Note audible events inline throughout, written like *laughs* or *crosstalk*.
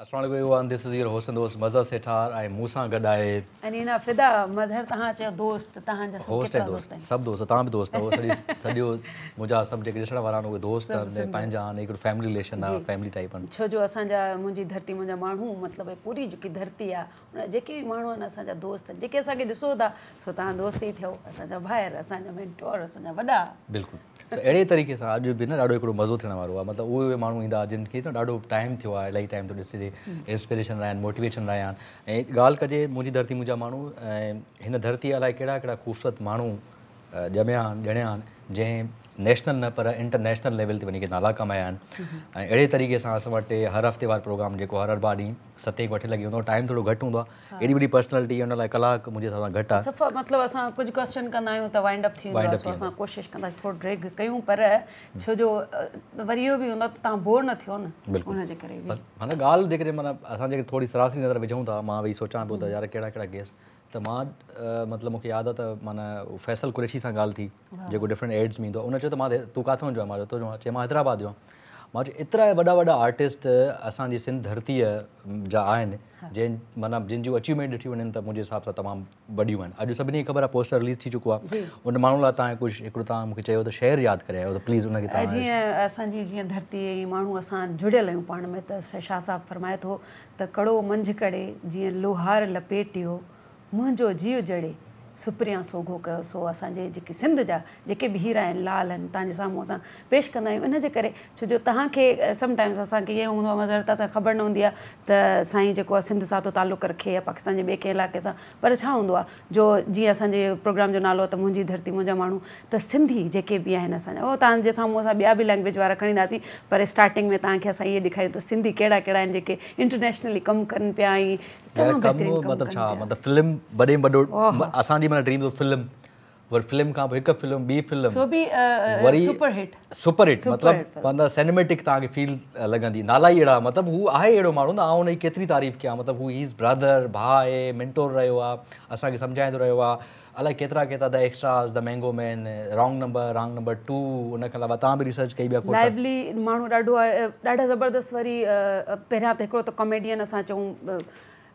अस्सलाम वालेकुम everyone this is your host and दोस्त मज़हर सेठार आई मूसा सां गॾु अनीना फिदा मज़हर तहां चो दोस्त तहां तव्हांजा होस्ट है दोस्त सब दोस्त तहां भी दोस्त आहियो सडी सॼो मुजा सब जे दिसण वारा नो दोस्त ने पंहिंजा आहिनि एक फैमिली रिलेशन आ फैमिली टाइप आहिनि छो जो जा मुजी धरती मुजा माण्हू मतलब पूरी जो की धरती आहे उन जेके बि न आहिनि जा दोस्त जे के जेके के दिसो दा सो तहां दोस्त ई थियो असांजा भाइर असांजा मेंटोर असांजा वॾा बिल्कुलु अहिड़े तरीक़े सां अॼु बि न ॾाढो हिकिड़ो मज़ो थियण वारो आहे मतिलबु उहे माण्हू ईंदा जिन खे टाइम थोड़ा इलाई टाइम तो ॾिसजे इंस्पिरेशन रहिया आहिनि मोटिवेशन रहिया आहिनि ऐं ॻाल्हि कजे मुंहिंजी धरती मुंहिंजा माण्हू ऐं हिन धरती अलाए कहिड़ा कहिड़ा ख़ूबसूरत माण्हू ॼमिया आहिनि ॼणिया नेशनल न पर इंटरनेशनल लेवल ते वञी करे नाला कमाया आहिनि ऐं अहिड़े तरीक़े सां असां वटि हर हफ़्ते वारो प्रोग्राम जेको हर हर बार ॾींहुं सते वठे लॻी वेंदो टाइम थोरो घटि हूंदो आहे एॾी वॾी पर्सनैलिटी हुन लाइ कलाक मुंहिंजे हिसाब सां मां वेही सोचां पियो त यार कहिड़ा कहिड़ा गेस्ट त मां मतिलबु मूंखे यादि आहे त माना फैसल कुरेशी सां ॻाल्हि थी जेको डिफरेंट एड्स में ईंदो उन चयो त मां तूं किथे वञो चए मां हैदराबाद जो आहियां मां चयो एतिरा वॾा वॾा आर्टिस्ट असांजी सिंध धरतीअ जा आहिनि जंहिं माना जिन जूं अचीवमेंट ॾिठियूं वञनि त मुंहिंजे हिसाब सां तमामु वॾियूं आहिनि अॼु सभिनी खे ख़बर आहे पोस्टर रिलीज़ थी चुको आहे उन माण्हू लाइ तव्हां कुझु हिकिड़ो तव्हां मूंखे चयो त शहर यादि करे आयो त प्लीज़ुड़ियूं पाण में त शाह साहिबु फ़रमाए थो त कड़ो लोहार लपेटियो मुंहिंजो जीव जड़े सुप्रिया सोगो कयो सो असांजे जेके सिंध जा जेके बि हीरा आहिनि लाल आहिनि तव्हांजे साम्हूं असां पेश कंदा आहियूं इनजे करे छो जो तव्हांखे समटाइम्स असांखे ईअं हूंदो आहे मज़र त असांखे ख़बर न हूंदी आहे त साईं जेको आहे सिंध सां थो तालुक रखे या पाकिस्तान जे ॿिए कंहिं इलाइक़े सां पर छा हूंदो आहे जो जीअं असांजे प्रोग्राम जो नालो आहे त मुंहिंजी धरती मुंहिंजा माण्हू त सिंधी जेके बि आहिनि असांजा उहो तव्हांजे साम्हूं असां ॿिया बि लैंग्वेज वारा खणी पर स्टार्टिंग में तव्हांखे असां इहे ॾेखारियूं त सिंधी कहिड़ा कहिड़ा आहिनि जेके इंटरनेशनली कमु कनि पिया यार कम मतिलबु छा मतिलबु फिल्म वॾे वॾो असांजी माना ड्रीम फिल्म वरी फिल्म खां पोइ फिल्म ॿी फिल्म सो बि वरी सुपर हिट सुपर हिट मतिलबु माना सिनेमेटिक तव्हांखे फील लॻंदी नाला ई अहिड़ा मतिलबु हू आहे अहिड़ो माण्हू न आउं हुनजी तारीफ़ कयां मतिलबु हू हीज़ ब्रदर भाउ आहे मेंटोर रहियो आहे असांखे सम्झाईंदो रहियो आहे अलाए केतिरा केतिरा the extras the mango man wrong number wrong number two उन खां अलावा तव्हां रिसर्च कई ॿिया लाइवली माण्हू ॾाढो आहे ज़बरदस्त वरी पहिरियां त हिकिड़ो कॉमेडियन असां चऊं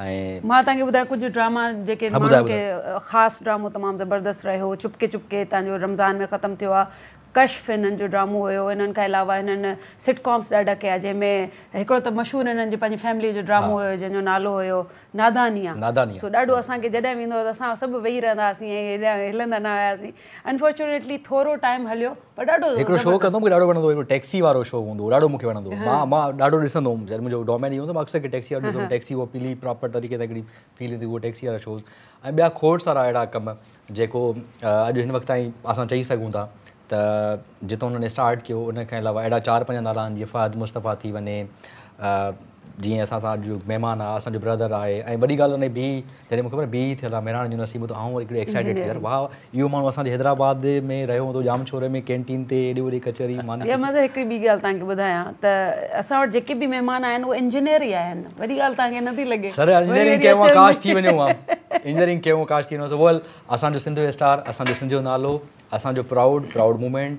ऐं मां तव्हांखे ॿुधायो कुझु ड्रामा जेके ख़ासि ड्रामो तमामु ज़बरदस्तु रहियो चुपके चुपके तव्हांजो रमज़ान में ख़तमु थियो आहे कश्फ हिननि जो ड्रामो हुयो हिननि खां अलावा हिननि सिटकॉम्स ॾाढा कया जंहिंमें हिकिड़ो त मशहूरु हिननि जी पंहिंजी फैमिली जो ड्रामो हुयो जंहिंजो नालो हुयो नादानिया सो ॾाढो असांखे जॾहिं वेंदो हुओ त असां सभु वेही रहंदासीं हिलंदा न हुआसीं अनफॉर्चुनेटली थोरो टाइम हलियो पर ॾाढो हिकिड़ो शो कंदो मूंखे ॾाढो वणंदो हुओ टैक्सी वारो शो हूंदो हुओ ॾाढो मूंखे वणंदो हुओ मां ॾाढो ॾिसंदो हुउमि जॾहिं मुंहिंजो डॉमेनी हूंदो मां अक्सर टैक्सी वारो ॾिसो टैक्सी पीली प्रॉपर तरीक़े सां हिकिड़ी फील ईंदी उहो टैक्सी वारा शोज़ ऐं ॿिया खोड़ सारा अहिड़ा कम जेको अॼु हिन वक़्तु ताईं असां चई सघूं तो जितों उन्होंने स्टार्ट किया उन अलावा अहिड़ा चार पाला जो फाद मुस्तफ़ा थी वे जीअं असांजो महिमान आहे असांजो ब्रदर आहे ऐं वॾी ॻाल्हि अने बी जॾहिं मूंखे ख़बर बी थियल आहे महिमान ॾिनो असीं ॿुधो आऊं एक्साइटेड थियलु वाह इहो माण्हू असांजे हैदराबाद में रहियो हूंदो जाम छोरे में कैंटीन ते एॾी वॾी कचेरी जेके बि महिमान आहिनि उहे आहिनि असांजो सिंध स्टार असांजो सिंधु नालो असांजो प्राउड प्राउड मूमेंट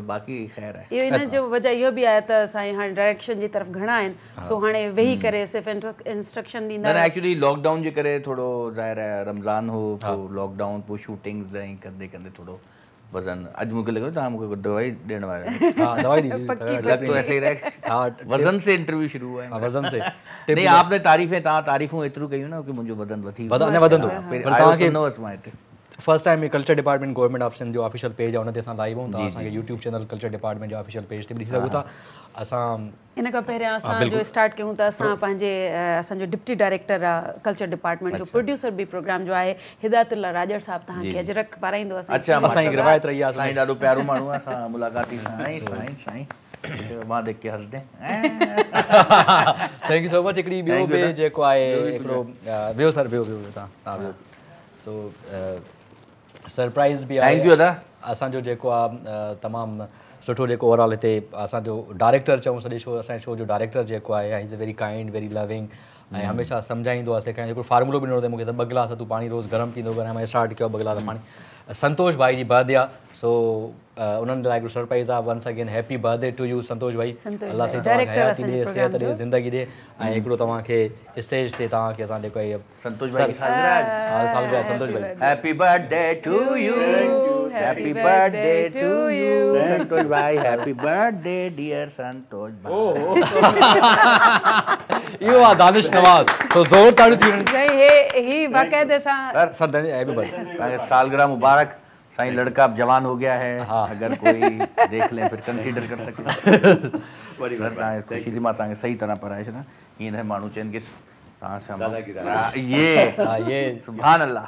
बाक़ी ख़ैर है यो इन जो वजह यो भी आया था साई हां डायरेक्शन जी तरफ़ घणा है सो हाने वही हम्म। करे सिर्फ इंस्ट्रक्शन ॾींदा ना एक्चुअली लॉकडाउन जे करे थोड़ो ज़ाहिर है रमज़ान हो तो लॉकडाउन पो शूटिंग्स ऐं करदे करदे थोड़ो वज़न अॼु मूंखे लॻो तव्हां मूंखे दवाई ॾियण वारा हां दवाई दी पक्की तो ऐसे ही रहे हां वज़न से इंटरव्यू शुरू हुआ है वज़न से नहीं आपने तारीफें ता तारीफों इतरू कयो ना कि मुजो वज़न वधी वधंदो फिर के नो असमाए थे फर्स्ट टाइम ही culture department government of Sindh जो ऑफिशियल पेज आहे हुन ते असां लाइव हूं था असांखे यूट्यूब चैनल कल्चर डिपार्टमेंट जो ऑफिशियल पेज ते बि ॾिसी सघूं था असां इन खां पहिरियां असां जो स्टार्ट कयूं त असां पंहिंजे असांजो डिप्टी डायरेक्टर आहे कल्चर डिपार्टमेंट जो प्रोड्यूसर बि प्रोग्राम जो आहे हिदायतुल्ला राजर साहब तव्हांखे अजरक पाराईंदो असांजी रिवायत रही आहे साईं ॾाढो प्यारो माण्हू आहे असां मुलाक़ाती मां *laughs* देख के हसदे थैंक यू सो मच हिकिड़ी ॿियो सो सरप्राइज़ बि आहे दादा असांजो जेको आहे तमामु सुठो जेको ओवरऑल हिते असांजो डायरेक्टर चऊं सॼे शो असांजे शो जो डायरेक्टर जेको आहे is a very kind very loving ऐं हमेशह सम्झाईंदो आहे सेखारींदो हिकिड़ो फार्मूलो बि ॾिनो अथई मूंखे त ॿ गिलास तूं पाणी रोज़ु गरम पीअंदो घर में स्टार्ट कयो ॿ गिलास पाणी संतोष भाई जी बर्थडे सो उन्होंने लाइक सरप्राइज आ once again happy birthday to you Santosh भाई अल्लाह से तुम्हारी हयात दे सेहत दे जिंदगी दे आई एकड़ो तवा के स्टेज ते ता के असा देखो संतोष भाई खाजराज हर साल जो संतोष भाई happy birthday to you happy birthday to you Santosh भाई हैप्पी बर्थडे डियर संतोष भाई यू आर दानिश नवाज तो जोर ताड़ी थी नहीं हे ही बकायदे सा सर दानिश हैप्पी बर्थडे सालगिरह मुबारक सही लड़का अब जवान हो गया है हाँ। अगर कोई देख ले फिर कंसीडर कर सकते वरी ख़ुशी मां तव्हांखे सही तरह पढ़ाए छॾियां हीअं न माण्हू चइनि की तव्हां ये हाँ, ये सुभाणे अलाह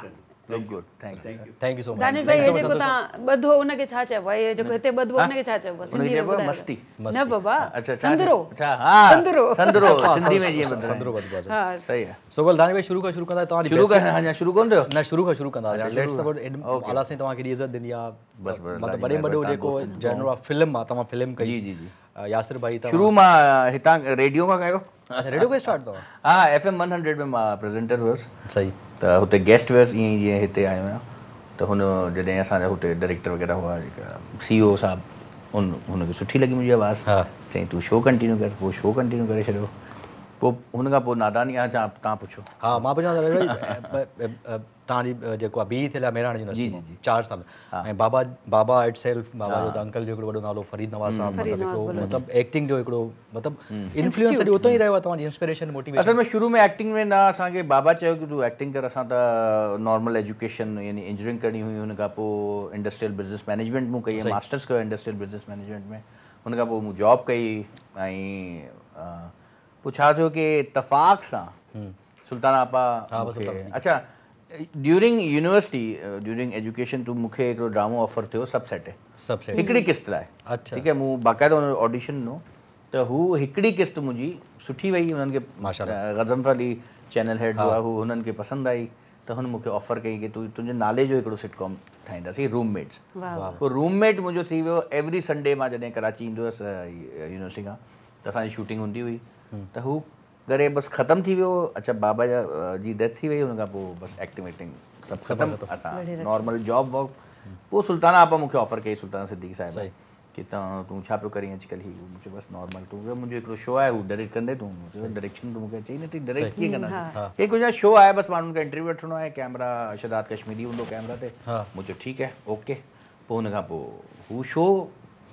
લોક good thank you thank you so much Danish ભાઈ એ જે તા બધો ઉનके छा चवबो ये जो कहते बदबो उनके छा चवबो सिंधी में बोला मस्ती न बाबा अच्छा, अच्छा, अच्छा संदरो अच्छा हां संदरो संदरो हाँ, सिंधी में हाँ, ये हाँ, बंदा संदरो बदबो हां सही है सो बोल दानिश भाई शुरू का शुरू कंदा तवां तो शुरू का हां शुरू कोन रहो ना शुरू का शुरू कंदा लेट्स सपोर्ट आला से तवां तो के इज्जत दिनी आ बस मतलब बड़े बड़ो जेको जनरल ऑफ फिल्म मा तवां फिल्म कई जी जी जी यासिर भाई तवां शुरू मा हितां रेडियो का कयो अच्छा रेडियो के स्टार्ट तो हां एफएम 100 में मां प्रेजेंटर हुअस सही तो हुते गेस्ट वेस्ट ईअं जीअं हिते आयो आहियां त हुन जॾहिं असांजा हुते डायरेक्टर वग़ैरह हुआ सी ओ e साहब उन हुनखे सुठी लॻी मुंहिंजी आवाज़ चाहिए तू शो कंटिन्यू कर पोइ शो कंटिन्यू करे छॾियो नादानी आ तव्हां पुछो हा *laughs* तव्हांजी जेको आहे बि थियल आहे चारि साल ऐं बाबा बाबा इट सेल्फ बाबा ई असल में एक्टिंग में न असांखे बाबा चयो की एक्टिंग कर असां त नॉर्मल एजुकेशन यानी इंजीनियरिंग करणी हुई हुन खां पोइ इंडस्ट्रियल बिज़नेस मैनेजमेंट मूं कई मास्टर्स कयो इंडस्ट्रियल बिज़नेस मैनेजमेंट में हुन खां पोइ मूं जॉब कई ऐं पोइ छा थियो की सुलाना अच्छा ड्यूरिंग यूनिवर्सिटी ड्यूरिंग एजुकेशन तू मूंखे हिकिड़ो ड्रामो ऑफर थियो सब सेटेट हिकिड़ी किश्त लाइ ठीकु आहे मूं बाक़ाइदा ऑडिशन ॾिनो त हू हिकिड़ी किस्त मुंहिंजी सुठी वई हुननि खे गज़मली चैनल हेड हुआ हू हुननि खे पसंदि आई त हुन मूंखे ऑफर कई की तू तुंहिंजे नाले जो हिकिड़ो सिटकॉम ठाहींदासीं रूममेट्स उहो रूममेट मुंहिंजो थी वियो एवरी सनडे मां जॾहिं कराची ईंदो हुअसि यूनिवर्सिटी खां त असांजी शूटिंग हूंदी हुई त हू अगरि बस खत्म थी वियो अच्छा बाबा जा जी डेथ थी वई हुन खां पोइ एक्टिवेटिंग सभु ख़तमु असां नॉर्मल जॉब वॉब पोइ सुल्ताना आपा मूंखे ऑफर कई सुल्ताना सिद्दीकी साहिबु की तव्हां तूं छा पियो करीं अॼुकल्ह हीउ मुंहिंजो बसि नॉर्मल तूं मुंहिंजो हिकिड़ो शो आहे हू डायरेक्ट कंदे तूं डायरेक्शन तूं मूंखे अचे नथी डायरेक्ट कीअं कंदा हे कुझु शो आहे बसि माण्हुनि खां इंटरव्यू वठिणो आहे कैमरा शदाद कश्मीरी हूंदो कैमरा हाँ। मुझे ठीक है ओके पोइ हुन शो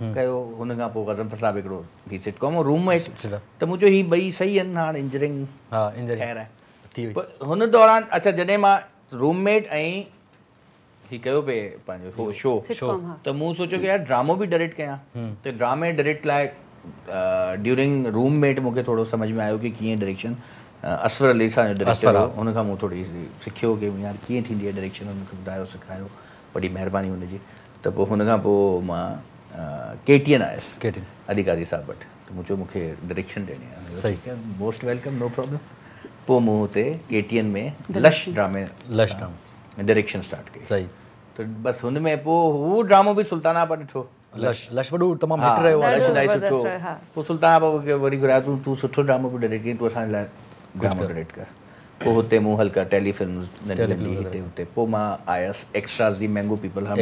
कयो हुन खां पोइ गज़म फसाब हिकिड़ो ही सिटकॉम रूममेट त मुंहिंजो ही ॿई सही आहिनि हाणे इंजीनियरिंग ठहियल आहे हुन दौरान अच्छा जॾहिं मां रूममेट ऐं ही कयो पे पंहिंजो शो शो त मूं सोचियो की यार ड्रामो बि डायरेक्ट कयां हम्म। त ड्रामे डायरेक्ट लाइ ड्यूरिंग रूममेट मूंखे थोरो समझ में आयो की कीअं डायरेक्शन असर अली सां डायरेक्टर हुन खां मूं थोरी सिखियो की यार कीअं थींदी आहे डायरेक्शन मूंखे ॿुधायो सेखारियो वॾी महिरबानी हुनजी त पोइ हुन खां पोइ मां के टी एन आयो अधिकारी साहब वटि मुंहिंजो मूंखे डायरेक्शन ॾियणी आहे मोस्ट वेलकम नो प्रॉब्लम पोइ मूं हुते के टी एन में लश ड्रामे लश ड्रामे डायरेक्शन स्टार्ट कई सही त बसि हुन में पोइ हू ड्रामो बि सुल्तानाबा ॾिठो लश लश वॾो तमामु हिट रहियो आहे लश इलाही सुठो पोइ सुल्तानाबा मूंखे वरी घुरायो तूं तूं सुठो ड्रामो बि डायरेक्ट कई तूं असांजे लाइ ड्रामो डायरेक्ट कर पोइ हुते मूं हल्का टेलीफिल्म पोइ मां आयसि एक्स्ट्रा जी मैंगो पीपल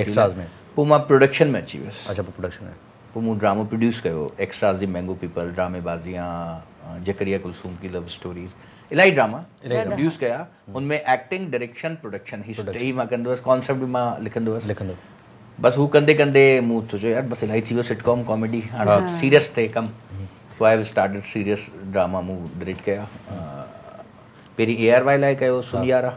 पोइ मां प्रोडक्शन में अची वियुसि अच्छा पोइ प्रोडक्शन में पोइ मूं ड्रामो प्रोड्यूस कयो एक्स्ट्राज़ दी मैंगो पीपल ड्रामेबाज़ियाँ जकरिया कुलसूम की love stories Ilahi drama produce कया हुनमें एक्टिंग डायरेक्शन प्रोडक्शन ही ही मां कंदो हुअसि कॉन्सेप्ट बि मां लिखंदो हुअसि लिखंदो बसि हू कंदे कंदे मूं सोचियो यार बसि इलाही थी वियो सिटकॉम कॉमेडी हाणे सीरियस थिए कमु पोइ आई स्टार्टेड सीरियस ड्रामा मूं डायरेक्ट कया पहिरीं ए आर वाई लाइ कयो हाँ। सुनियारा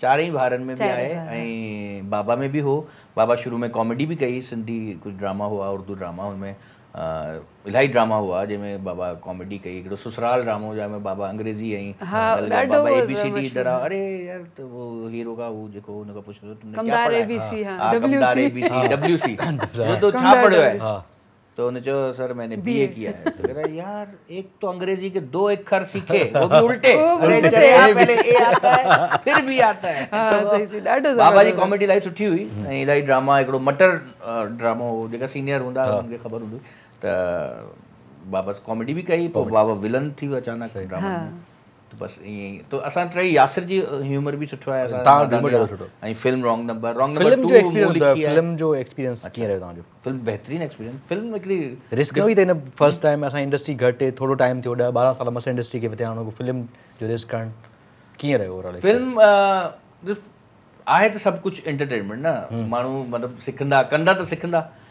चारई भाउरनि में भी आहे ऐं बाबा में बि हो बाबा शुरू में कॉमेडी भी कई सिंधी कुझु ड्रामा हुआ उर्दू ड्रामा हुनमें इलाही ड्रामा हुआ जंहिंमें बाबा कॉमेडी कई हिकिड़ो ससुराल ड्रामा जंहिंमें बाबा अंग्रेजी ऐं हाँ, हाँ, बाबा एबीसीडी तरह अरे यार तो वो हीरो का वो जेको हुन खां पुछो तुमने क्या पढ़ा है छा पढ़ियो है तो उन्होंने जो सर मैंने बीए किया है तो मेरा यार एक तो अंग्रेजी के दो एक खर सीखे वो भी उल्टे पहले ए आता है फिर भी आता है हाँ, तो बाबा जी कॉमेडी लाइफ सुठी हुई ऐं हम्म। इलाही ड्रामा हिकिड़ो मटर ड्रामा हो जेका सीनियर हूंदा हाँ। उनके ख़बर हूंदी त बाबा कॉमेडी भी कई पोइ बाबा विलन थी अचानक ड्रामा में हाँ। बसि ईअं ई असां यासिर जी ह्यूमर बि सुठो आहे हिन फर्स्ट टाइम असां इंडस्ट्री घटि थोरो टाइम थियो ॾह ॿारहं साल इंडस्ट्री खे फिल्म जो रिस्क करणु कीअं रहियो फिल्म आहे त सभु कुझु न माण्हू मतिलबु सिखंदा कंदा त सिखंदा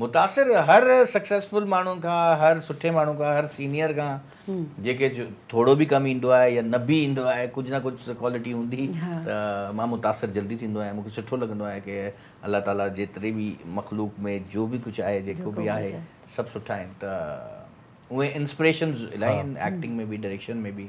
मुतासिर हर सक्सेसफुल माण्हू खां हर सुठे माण्हू खां हर सीनियर खां जेके थोरो बि कमु ईंदो आहे या न बि ईंदो आहे कुझु न कुझु क्वालिटी हूंदी त मां मुतासिर जल्दी थींदो आहियां मूंखे सुठो लॻंदो आहे की अलाह ताला जेतिरे बि मख़लूक में जो बि कुझु आहे जेको बि आहे सभु सुठा आहिनि त उहे इंस्पिरेशन इलाही आहिनि एक्टिंग में बि डायरेक्शन में बि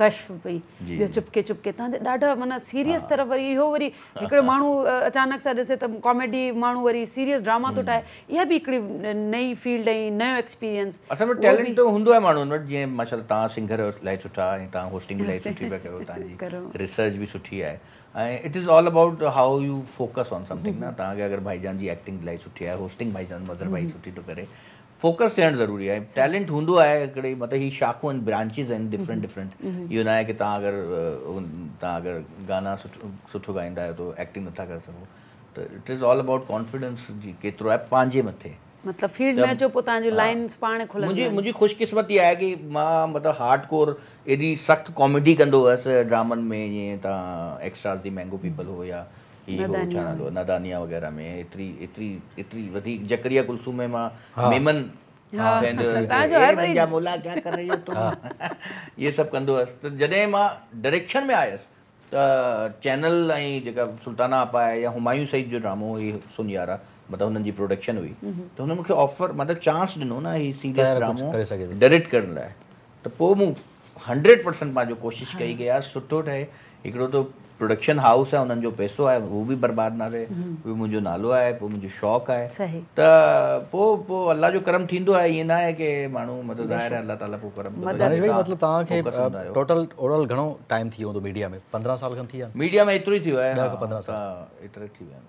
भाई *laughs* सुठी आहे सुठी थो करे फोकस थियण ज़रूरी आहे टेलेंट हूंदो आहे हिकिड़ी मतिलबु हीअ शाखूं आहिनि ब्रांचिस आहिनि डिफरेंट डिफरेंट इहो नाहे की तव्हां अगरि तव्हां अगरि गाना सुठो ॻाईंदा आहियो त एक्टिंग नथा करे सघो त it is all about confidence केतिरो आहे पंहिंजे मथे मतिलबु लाइन मुंहिंजी ख़ुशकिस्मत इहा आहे की मां मतिलबु हार्ड कोर एॾी सख़्तु कॉमेडी कंदो हुअसि ड्रामनि में जीअं तव्हां एक्सट्रा महांगो पीपल हो या नदानी वग़ैरह में जकरिया कुल्स इहे सभु कंदो हुयुसि त जॾहिं मां डायरेक्शन में आयसि त चैनल ऐं जेका सुल्ताना या हुमायूं सईद जो ड्रामो इहो सुनियारा मतिलबु हुननि जी प्रोडक्शन हुई त हुन मूंखे ऑफर मतिलबु चांस ॾिनो न सीरियस ड्रामो डायरेक्ट करण लाइ त पोइ मूं हंड्रेड परसेंट पंहिंजो कोशिशि कई की यार सुठो ठहे हिकिड़ो त प्रोडक्शन हाउस है उन्होंने जो पैसो है वो भी बर्बाद ना रहे मुझे नालो है पोइ मुंहिंजो शौंक़ु आहे सही त पोइ पोइ अलाह जो कर्म थींदो आहे ईअं न आहे की टोटल ओवरऑल घणो टाइम थी तो मीडिया में पंद्रहं साल खां थी मीडिया में एतिरो ई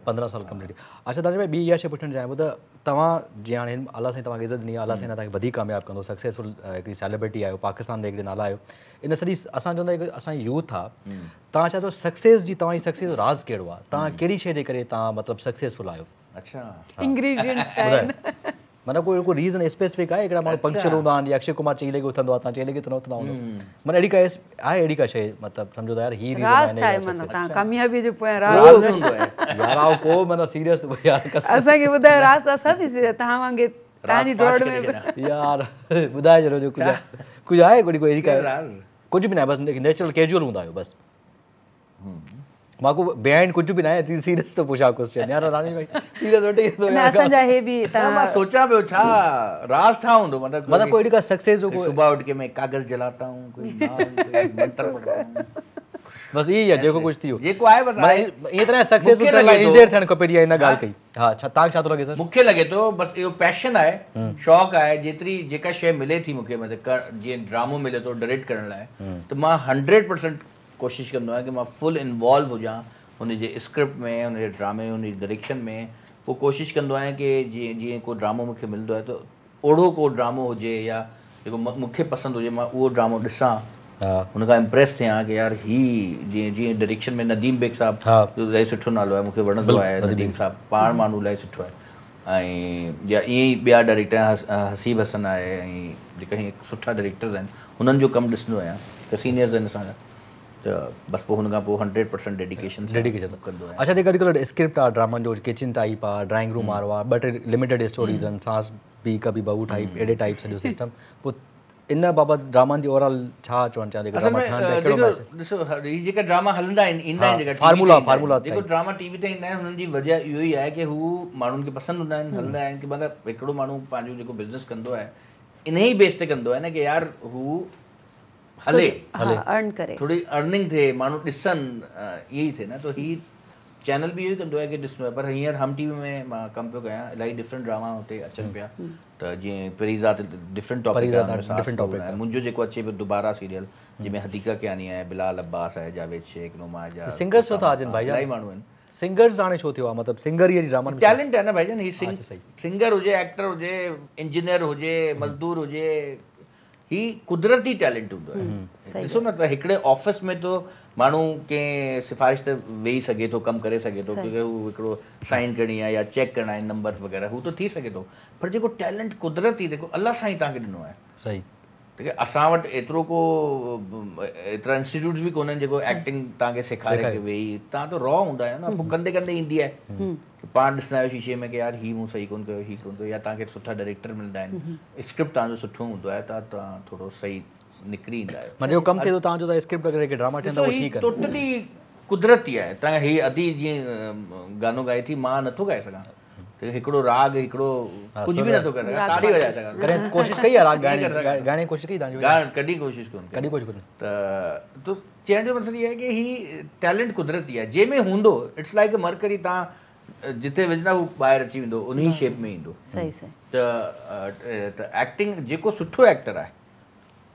15 साल कंप्लीट अच्छा दादी भाई इहा शइ पुठणु तो ॿुधायो तव्हां जीअं हाणे अलाह साईं तव्हांखे इज़त ॾिनी आहे अला कंदो सक्सेसफुल हिकिड़ी सेलिब्रिटी आयो पाकिस्तान में एक नाला आयो इन सॼी असां चवंदा असांजी यूथ आहे तव्हां छा चओ सक्सेस जी तव्हांजी सक्सेस राज़ कहिड़ो आहे तव्हां हम्म। कहिड़ी शइ जे करे तव्हां मतिलबु सक्सेसफुल आहियो अच्छा *laughs* माना कोई को रीज़न स्पेसिफिक आहे हिकिड़ा माण्हू पंक्चर अच्छा। हूंदा आहिनि अक्षय कुमार चई लॻे उथंदो आहे तव्हां चई लॻे त न उथंदा हूंदो हम्म। माना अहिड़ी का आहे अहिड़ी का शइ मतिलबु सम्झो यार ही कामयाबी जे पोयां को माना सीरियस असांखे ॿुधायो राज तव्हां वांगुरु कुझु आहे कुझु बि न आहे काग़ज़ बस ई आहे जेको कुझु थी वियो जेको आहे बसि ईअं तरह सक्सेसफुल इज़देर थियणु खपे इहा हिन ॻाल्हि कई हा छा तव्हां छा थो सर मूंखे लॻे थो बसि इहो पैशन आहे शौक आहे जेतिरी जेका शइ मिले थी मूंखे मतिलबु जीअं ड्रामो मिले तो डायरेक्ट करण लाइ त मां हंड्रेड परसेंट कोशिशि कंदो आहियां की फुल इन्वॉल्व हुजां हुन जे स्क्रिप्ट में हुन जे ड्रामे हुन जे डायरेक्शन में पोइ कोशिशि कंदो आहियां की जीअं जीअं को ड्रामो मूंखे मिलंदो तो आहे त ओड़ो को ड्रामो हुजे या जेको मूंखे पसंदि हुजे मां उहो ड्रामो ॾिसां हुनखां इम्प्रेस थियां की यार ही जीअं जीअं डायरेक्शन में नदीम बेग साहिबु इलाही हाँ। सुठो नालो है मूंखे वणंदो आहे नदीम साहिबु पाण हम्म। माण्हू इलाही सुठो आहे या ईअं ई ॿिया डायरेक्टर हसीब हसन है ऐं जेका हीअं सुठा डायरेक्टर्स आहिनि हुननि जो कमु ॾिसंदो आहियां त सीनियर्स आहिनि असांजा त बसि पोइ हुन खां पोइ हंड्रेड परसेंट डेडिकेशन डेडिकेशन कंदो आहियां अच्छा जेका अॼुकल्ह स्क्रिप्ट आहे ड्रामनि जो किचन टाइप आहे ड्राइंग रूम हम्म। वारो आहे लिमिटेड स्टोरीज़ हम्म। आहिनि सांस पी कभी बहू टाइप अहिड़े टाइप सॼो सिस्टम इन बाबति ड्रामनि जी ओवरऑल छा चवणु चाहियां ड्रामा ठहंदा आहिनि कहिड़ो मैसेज ही ड्रामा हलंदा आहिनि ईंदा आहिनि हाँ, फार्मूला फार्मूला जेको ड्रामा टीवी ते ईंदा आहिनि जी वजह इहो ई आहे की हू माण्हुनि खे पसंदि हूंदा आहिनि हम्म। हलंदा आहिनि की मतिलबु हिकिड़ो माण्हू पंहिंजो जेको बिज़नेस कंदो आहे इन ई बेस ते कंदो आहे न की यार हू हले हले अर्न करे थोरी अर्निंग थिए माण्हू ॾिसनि इहो ई थिए न तो ही चैनल भी इहो ई कंदो आहे की ॾिसणो आहे पर हींअर हम टीवी वी में कमु पियो कयां इलाही डिफरेंट ड्रामा हुते अचनि पिया त जीअं परिज़ात डिफरेंट टॉपिक आहे मुंहिंजो जेको अचे पियो दुबारा सीरियल जंहिंमें हदीका कियानी आहे बिलाल अब्बास आहे जावेद शेख नुमा जा सिंगर्स छो था अचनि भाई इलाही माण्हू आहिनि सिंगर्स हाणे छो थियो आहे मतिलबु सिंगर ये ड्रामा में टैलेंट आहे न भाईजान ही सिंग सिंगर हुजे एक्टर हुजे इंजीनियर हुजे मज़दूर हुजे ही कुदरती टैलेंट हूंदो आहे ॾिसो न त हिकिड़े ऑफिस में तो माण्हू कंहिं सिफारिश ते वेही सघे थो कमु करे सघे थो क्योंकि हू हिकिड़ो साइन करिणी आहे या चेक करिणा आहिनि नंबर वग़ैरह हू त थी सघे थो पर जेको टैलेंट कुदरती जेको अलाह सां ई तव्हांखे ॾिनो आहे सही असां वटि एतिरो को एतिरा इंस्टीट्यूट्स बि कोन्हनि जेको एक्टिंग तव्हांखे सेखारे वेही तव्हां त रॉ हूंदा आहियो न पोइ कंदे कंदे ईंदी आहे पाण ॾिसंदा आहियो शीशे में की यार हीउ मूं सही कोन कयो हीउ कोन कयो या तव्हांखे सुठा डायरेक्टर मिलंदा आहिनि स्क्रिप्ट तव्हांजो सुठो हूंदो आहे त तव्हां थोरो सही निकिरी ईंदा आहियो मुंहिंजो कमु थिए थो तो तव्हांजो त स्क्रिप्ट वग़ैरह खे ड्रामा ठहंदा उहो ठीकु आहे टोटली कुदरती आहे तव्हां हीअ अधी जीअं गानो ॻाए थी मां नथो ॻाए सघां हिकिड़ो राग हिकिड़ो कुझु बि नथो करे ताड़ी वॼाए सघां कॾहिं कोशिशि कई राग ॻाइण ॻाइण जी कोशिशि कई तव्हांजी ॻाइण कॾहिं कोशिशि कोन कॾहिं कोशिशि कोन त तो चवण जो मसइलो इहा आहे की ही टैलेंट कुदरती आहे जंहिंमें हूंदो इट्स लाइक मरकरी तव्हां जिते विझंदा हू ॿाहिरि अची वेंदो उन शेप में ईंदो सही सही त एक्टिंग जेको सुठो एक्टर आहे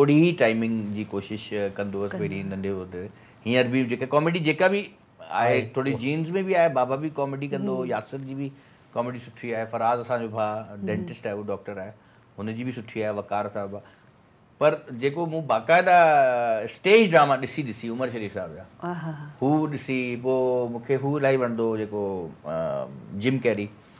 ओड़ी ई टाइमिंग जी कोशिशि कंदो हुयुसि पहिरीं नंढे हूंदे हींअर बि जेके कॉमेडी जेका बि आहे थोरी जीन्स में बि आहे बाबा बि कॉमेडी कंदो हुओ यासत जी बि कॉमेडी सुठी आहे फराज़ असांजो भाउ डेंटिस्ट आहे उहो डॉक्टर आहे हुनजी बि सुठी आहे वकार साहिबु आहे पर जेको मूं बाक़ाइदा स्टेज ड्रामा ॾिसी ॾिसी उमर शरीफ़ साहिब जा हू ॾिसी पोइ मूंखे हू इलाही वणंदो हुओ जेको जिम कैरी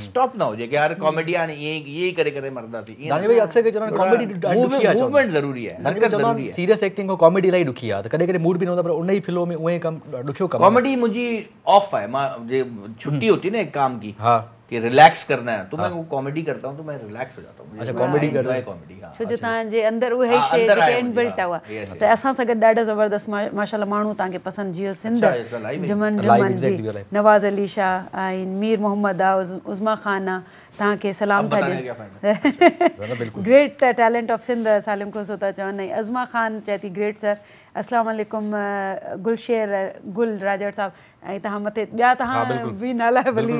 स्टॉप ना हो जाए कि यार कॉमेडियन ये ये करे करे मरदा थी दानी भाई अक्सर के जनान कॉमेडी दुखिया मूवमेंट जरूरी है दानी जनान सीरियस एक्टिंग को कॉमेडी लाई दुखिया त कदे कदे मूड भी ना पर उन ही फिल्मों में उए कम दुखियो कम कॉमेडी मुजी ऑफ है मां जे छुट्टी हम्म। होती ना एक काम की हां कि रिलैक्स करना है तो मैं हाँ। वो कॉमेडी करता हूँ तो मैं रिलैक्स हो जाता हूँ अच्छा कॉमेडी कर रहा है कॉमेडी हां छो जो अच्छा। तव्हां जे अंदर उहे शइ हाँ, जेके इनबिल्ट हाँ। हुआ त असां सां गॾु ज़बरदस्त माशाल्लाह माण्हू तव्हांखे पसंदि जियो अच्छा, सिंध जुमन जुमन जी नवाज़ अली शाह आहिनि मीर मोहम्मद आहे उज़मा ख़ान आहे सलाम था ॾियनि great talent of Sindh Salim Khoso था चवनि अज़मा ख़ान चए ग्रेट सर असलम गुलशेर गुल राजर साहब ऐं तव्हां मथे ॿिया तव्हां बि नाला भली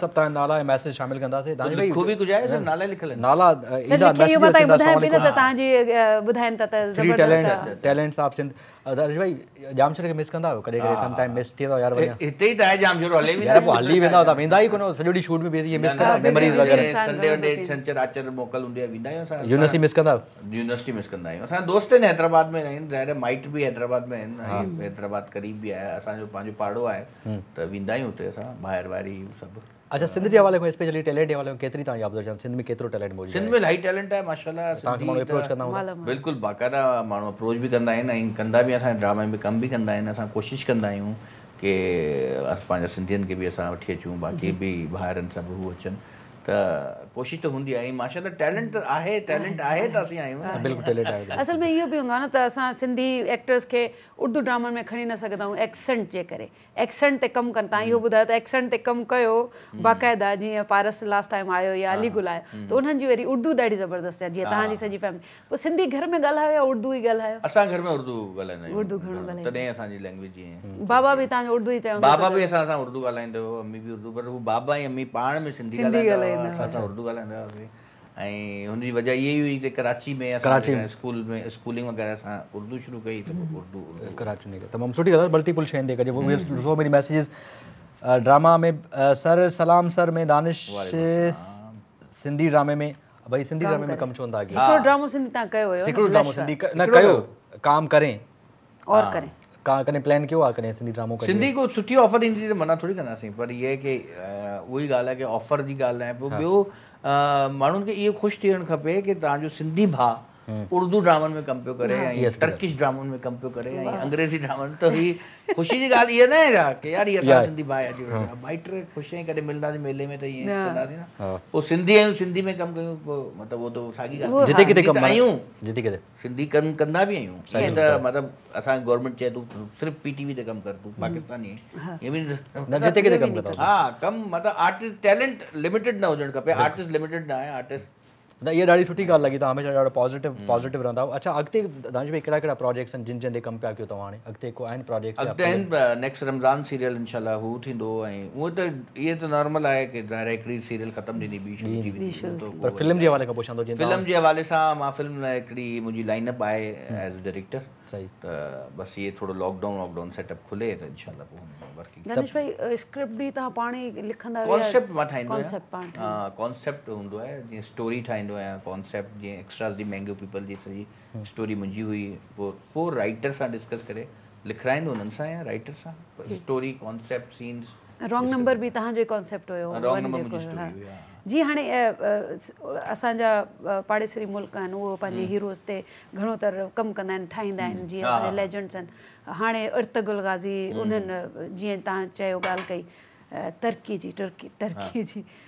सभु नाला ऐं मैसेज शामिल कंदासीं खूबी कुझु आहे नाला लिखियल नाला ईंदा मैसेज बि न त तव्हांजी ॿुधाइनि था त ज़बरदस्त सिंध दर्श भाई मिस कंदा आहियो कॾहिं कॾहिं सम टाइम मिस थी वेंदो यार हिते ई त आहे हले हली वेंदा तव्हां वेंदा ई कोन सॼो ॾींहुं शूट में मिस कंदा मेमरीज़ वग़ैरह संडे वंडे मोकल हूंदी आहे वेंदा आहियूं असां यूनिवर्सिटी मिस कंदा यूनिवर्सिटी मिस कंदा आहियूं असां दोस्त आहिनि हैदराबाद में आहिनि ज़ाहिर माइट बि हैदराबाद में आहिनि हैदराबाद क़रीब बि आहे असांजो पंहिंजो पाड़ो आहे त वेंदा आहियूं बाक़ाइदा माण्हू अप्रोच बि कंदा आहिनि ऐं कंदा बि असांजे ड्रामा में कम बि कंदा आहिनि असां कोशिशि कंदा आहियूं की पंहिंजे सिंधियुनि खे बि असां वठी अचूं बाक़ी बि ॿाहिरि सभु हू अचनि त कोशिशि त हूंदी आहे असल में इहो बि हूंदो आहे न त असां सिंधी एक्टर्स खे उर्दू ड्रामनि में खणी न सघंदा आहियूं एक्सेंट जे करे एक्सेंट ते कमु कनि तव्हां इहो ॿुधायो त एक्सेंट ते कमु कयो बाक़ाइदा जीअं पारस लास्ट टाइम आयो या अलीगुल आयो त उन्हनि जी वरी उर्दू ॾाढी ज़बरदस्त आहे जीअं तव्हांजी सॼी फैमिली सिंधी घर में ॻाल्हायो या उर्दू ई ॻाल्हायो असां घर में उर्दू ॻाल्हाईंदा आहियूं उर्वेजो ई बाबा ऐं असां हाँ, उर्दू ॻाल्हाईंदा हुआसीं ऐं हुनजी वजह इहा ई हुई की कराची में कराची में स्कूल में स्कूलिंग वग़ैरह सां उर्दू शुरू कई त तो हम्म। उर्दू कराची में तमामु सुठी ॻाल्हि आहे मल्टीपल शयुनि ते कजे ॾिसो मेरी मैसेजिस ड्रामा में सर सलाम सर में दानिश सिंधी ड्रामे में भई सिंधी ड्रामे में कमु छो था हिकिड़ो ड्रामो सिंधी तव्हां कयो हुयो हिकिड़ो ड्रामो सिंधी न कयो काम करें और करें કાને પ્લાન કયો આ કરે સિંધી ડ્રામો સિંધી કો સટી ઓફર ઇનડીર મના થોડી કનાસ પણ યે કે ઓહી ગાલા કે ઓફર દી ગાલા હે બો મેણુ કે યે ખુશ થીન ખપે કે તા જો સિંધી ભા हम्म। उर्दू ड्रामन में कंपेयर करे हाँ। या टर्किश ड्रामन में कंपेयर करे या अंग्रेजी ड्रामन तो ही ख़ुशी जी ॻाल्हि इहा न आहे की यार इहा असां सिंधी भाई आहे भाई टे ख़ुशी कॾहिं मिलंदासीं मेले में त ईअं कंदासीं न पोइ सिंधी आहियूं सिंधी में कमु कयूं पोइ मतिलबु उहो त तो साॻी ॻाल्हि जिते किथे तो कमु आहियूं जिते किथे सिंधी कमु कंदा बि आहियूं ईअं त तो मतिलबु असां गवर्नमेंट चए तूं सिर्फ़ु पी टी वी कर तूं हम्म। पाकिस्तानी इहे बि जिते किथे कमु हा कमु मतिलबु आर्टिस्ट टैलेंट लिमिटेड न हुजणु खपे आर्टिस्ट लिमिटेड न आहे आर्टिस्ट ඊය ඩි ටි කල්ලගේ ම පොසිට පොසිට රඳාව අච අක්තේ දංශ කරකට ප්‍රජෙක්ෂන් ජින්ජන කම්පයක්ක තවාන අක්තෙක අයින් ප්‍රජෙක් නෙක් රම්දාන් සිරියල් ශලා හූ थींदो ऐं उहो त इहे त नॉर्मल आहे की ज़ाहिर हिकिड़ी सीरियल ख़तमु थींदी ॿी पर फिल्म जे हवाले खां पुछंदो फिल्म जे हवाले सां मां फिल्म लाइ हिकिड़ी लाइनअप आहे एज़ डायरेक्टर अच्छा बस ये थोरो लॉकडाउन लॉकडाउन सेटअप खुले तो इंशाल्लाह पोइ वर्किंग दानिश भाई स्क्रिप्ट बि तव्हां पाण ई लिखंदा आहियो कॉन्सेप्ट मां ठाहींदो आहियां हा कांसेप्ट हुंदो है जे स्टोरी ठाइंदो है कांसेप्ट जे एक्स्ट्रा दी मैंगो पीपल जे सही स्टोरी हम्म। मुंजी हुई वो वो राइटर सा डिस्कस करे लिखराईंदो हुननि सा या राइटर सा story concept scenes wrong number भी बि जो कांसेप्ट होयो रॉन्ग नंबर मुंहिंजी स्टोरी हुई हाँ। जीअं हाणे असांजा पाड़ेसरी मुल्क आहिनि उहो पंहिंजे हीरोस ते घणो तरह कमु कंदा आहिनि ठाहींदा आहिनि जीअं असांजा लैजेंड्स आहिनि हाणे इरतगुल गाज़ी उन्हनि जीअं तव्हां चयो ॻाल्हि कई तरकी जी तुर्की तरकी जी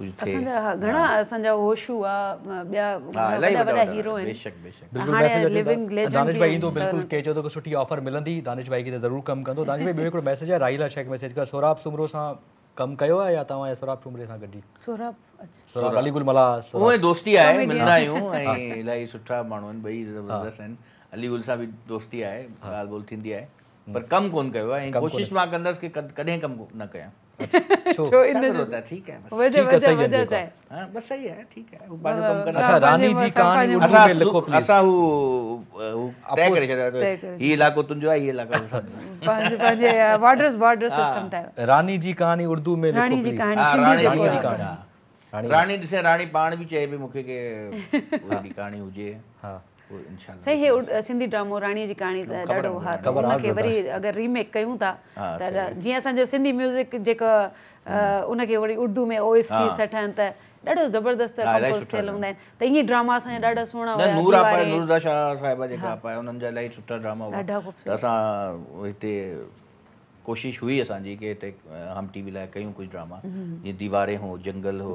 असांजा की सुठी ऑफर अच्छा। हम्म। पर कम कोन कयो आहे ऐं कोशिशि मां कंदसि की कॾहिं कमु न कयां रानी जी कहानी उर्दू में रानी जी हाँ, भी *laughs* उर्दू कहानी सिंधी सही है सिंधी ड्रामो रानी जी कहानी था डर वो हाथ तो वरी अगर रीमेक कहूँ था तर जी ऐसा सिंधी म्यूजिक जेक उनके वरी उर्दू में ओएसटी था ठान था डर जबरदस्त कंपोज़ थे लोग ने तो ये ड्रामा सही डर वो सोना वाला नूर आप आए नूर दशा साहब जी का आप आए उन्हें जो लाइट छुट्� कोशिश हुई है सांजी के हम टीवी लाये कई उन ड्रामा ये दीवारें हो जंगल हो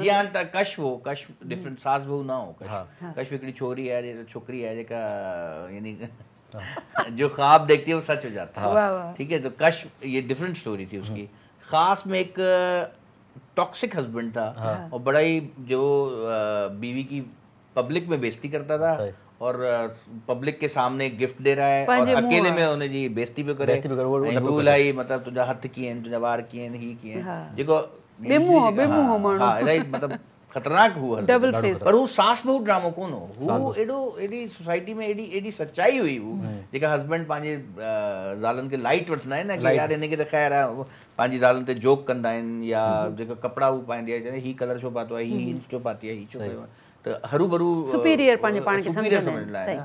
जी कश कश डिफरेंट सास बहू ना हो कश हाँ।, हाँ। कश छोरी यानी हाँ। *laughs* जो ख्वाब देखती है वो सच हो जाता है ठीक है तो कश ये डिफरेंट स्टोरी थी उसकी हाँ। खास में एक टॉक्सिक हस्बैंड था हाँ। और बड़ा ही जो बीवी की पब्लिक में बेइज्जती करता था और पब्लिक के सामने गिफ्ट दे रहा है और अकेले में उन्हें जी बेइज्जती पे करे बेइज्जती भी करे वो मतलब तुझे हथ किए तुझे वार किए ही किए जेको बेमुहो बेमुहो हाँ, माण्हू हा इलाही मतिलबु ख़तरनाक हुआ डबल फेस पर हू सास में हू कोन हो हू एॾो एॾी सोसाइटी में एॾी एॾी सचाई हुई हू जेका हस्बैंड पंहिंजे ज़ालनि खे लाइट वठंदा आहिनि न यार हिन खे त ख़ैर आहे पंहिंजी ज़ालनि ते जोक कंदा आहिनि या जेका कपिड़ा हू पाईंदी आहे चवंदा हीउ कलर छो पातो आहे हीउ हील्स छो पाती आहे हीउ छो कयो आहे त सुपीरियर पंहिंजे पाण खे सम्झण लाइ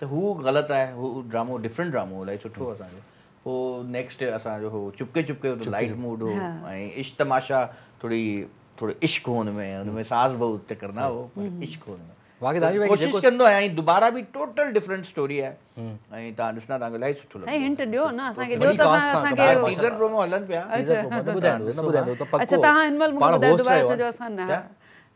त हू ग़लति आहे हू ड्रामो डिफरेंट ड्रामो इलाही सुठो असांजो पोइ नेक्स्ट असांजो चुपके चुपके लाइट मूड हो ऐं तमाशा थोरी थोरो इश्क हो हुन में करणा हुओ इश्कारा बि टोटल डिफरेंट स्टोरी आहे ऐं तव्हां ॾिसंदा इलाही सुठो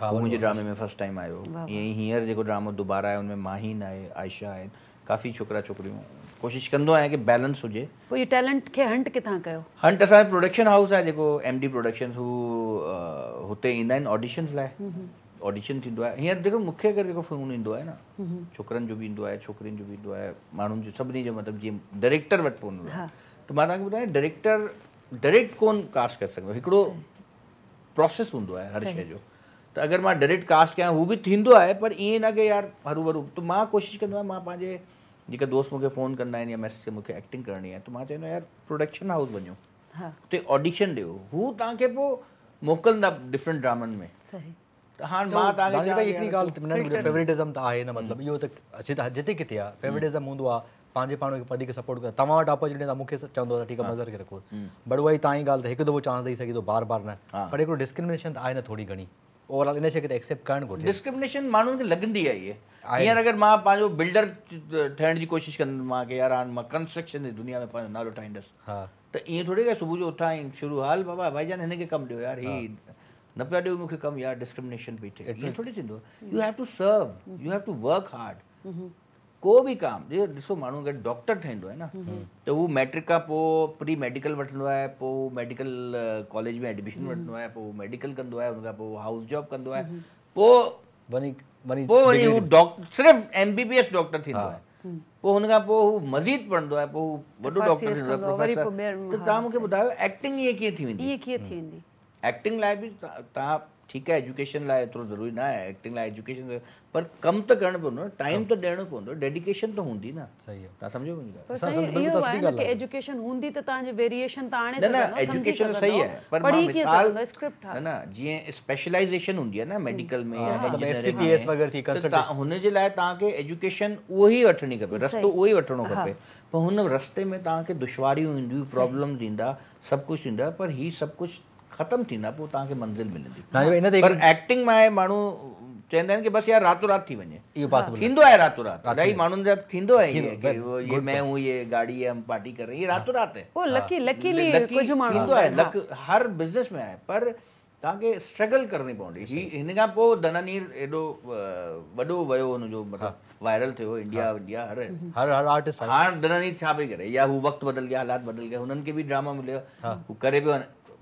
हा मुंहिंजे ड्रामे में फर्स्ट टाइम आयो हीअं हींअर जेको ड्रामो दुबारा आहे उनमें माहिन आहे आयशा आहिनि काफ़ी छोकिरा छोकिरियूं कोशिशि कंदो आहियां की बैलेंस हुजे हंट किथां कयो हंट असांजो प्रोडक्शन हाउस आहे जेको एम डी प्रोडक्शन हू हुते ईंदा आहिनि ऑडिशन्स लाइ ऑडिशन थींदो आहे हींअर मूंखे फोन ईंदो आहे न छोकरनि जो बि ईंदो आहे छोकरिन जो बि ईंदो आहे माण्हुनि जो सभिनी जो मतिलबु जीअं डायरेक्टर वटि फ़ोन त मां तव्हांखे ॿुधायां डायरेक्टर डायरेक्ट कोन्ह कास्ट करे सघंदो हिकिड़ो प्रोसेस हूंदो आहे हर शइ जो तो अगर मां डायरेक्ट कास्ट कयां हू बि थींदो आहे पर ईअं न की यार हरू भरू त तो मां कोशिशि कंदो आहियां मां पंहिंजे दोस्त मूंखे फ़ोन कंदा आहिनि या मैसेज ते मूंखे एक्टिंग करणी आहे त तो मां चवंदो यार प्रोडक्शन हाउस वञो हुते ऑडिशन ॾियो हू तव्हांखे पोइ मोकिलींदा डिफरेंट ड्रामनि में सही त हाणे मां तव्हांखे हिकिड़ी ॻाल्हि फेवरेटिज़म त आहे न मतिलबु इहो त जिते किथे आहे फेवरेटिज़म हूंदो आहे पंहिंजे पाण खे वधीक सपोर्ट कर तव्हां वटि अपॉर्चुनिटी मूंखे चवंदो ठीकु आहे नज़र खे रखो हम्म। बड़ुआई तव्हांजी ॻाल्हि त हिकु दफ़ो चांस ॾेई सघे थो बार बार न पर हिकिड़ो डिस्क्रिमिनेशन त आहे न थोरी घणी ओवरऑल इन शके एक्सेप्ट करण घुरिजे डिस्क्रिमिनेशन माण्हुनि खे लॻंदी आहे इहे हींअर अगरि मां पंहिंजो बिल्डर ठहण जी कोशिशि कंदुमि मां की यार हाणे मां कंस्ट्रक्शन जी दुनिया में पंहिंजो नालो ठाहींदुसि हाँ। त तो ईअं थोरी सुबुह जो उथां ई शुरू हाल बाबा भाईजान हिन खे कमु ॾियो यार हीउ न पिया ॾियो मूंखे कमु यार डिस्क्रिमिनेशन पई थिए थोरी थींदो you have to serve you have to work hard को भी काम जे ॾिसो अगर डॉक्टर है आहे हम्म, न हम्म। तो मैट्रिक का पो प्री मेडिकल वो मेडिकल कॉलेज में एडमिशन हम्म। वठंदो मेडिकल कंदो आहे हुनखां हाउस जॉब कंदो आहे पोइ बनी, वञी पोइ वरी डॉक्टर सिर्फ़ु एम डॉक्टर मज़ीद पढ़ंदो आहे पोइ डॉक्टर प्रोफेसर तो एक्टिंग ये थी थी एक्टिंग लाइफ ठीकु आहे एजुकेशन लाइ एतिरो ज़रूरी न आहे एक्टिंग लाइ एजुकेशन पर कमु त करणो पवंदो टाइम त ॾियणो पवंदो डेडिकेशन त हूंदी न एजुकेशन वेरिएशन एजुकेशन सही आहे पर न जीअं स्पेशलाइजेशन हूंदी आहे न मेडिकल में एमसीपीएस मतलब वग़ैरह थी हुन जे लाइ तव्हांखे एजुकेशन उहो ई वठणी खपे रस्तो उहो ई वठणो खपे पर हुन रस्ते में तव्हांखे दुश्वारियूं ईंदियूं प्रॉब्लम ईंदा सभु कुझु ईंदा पर हीउ सभु कुझु थी ना पोइ तव्हांखे मंज़िल मिलंदी पर एक्टिंग में आहे माण्हू चवंदा आहिनि की बसि यार रातो राति थी वञे इहो थींदो आहे रातो राति इलाही माण्हुनि जा थींदो आहे ये मैं हूं ये गाड़ी है हम पार्टी कर रहे हैं ये हाँ। रातो राति है ओ लकी हाँ। थींदो आहे हाँ। लक हर बिज़नेस में आहे पर तव्हांखे स्ट्रगल करणी पवंदी ही हिन खां पोइ धनानीर एॾो वॾो वियो हुनजो वायरल थियो इंडिया इंडिया हर हर हर आर्टिस्ट हाणे धनानीर छा पई करे या हू वक़्तु गया हालात बदल गया हुननि खे बि ड्रामा मिलियो हू करे पियो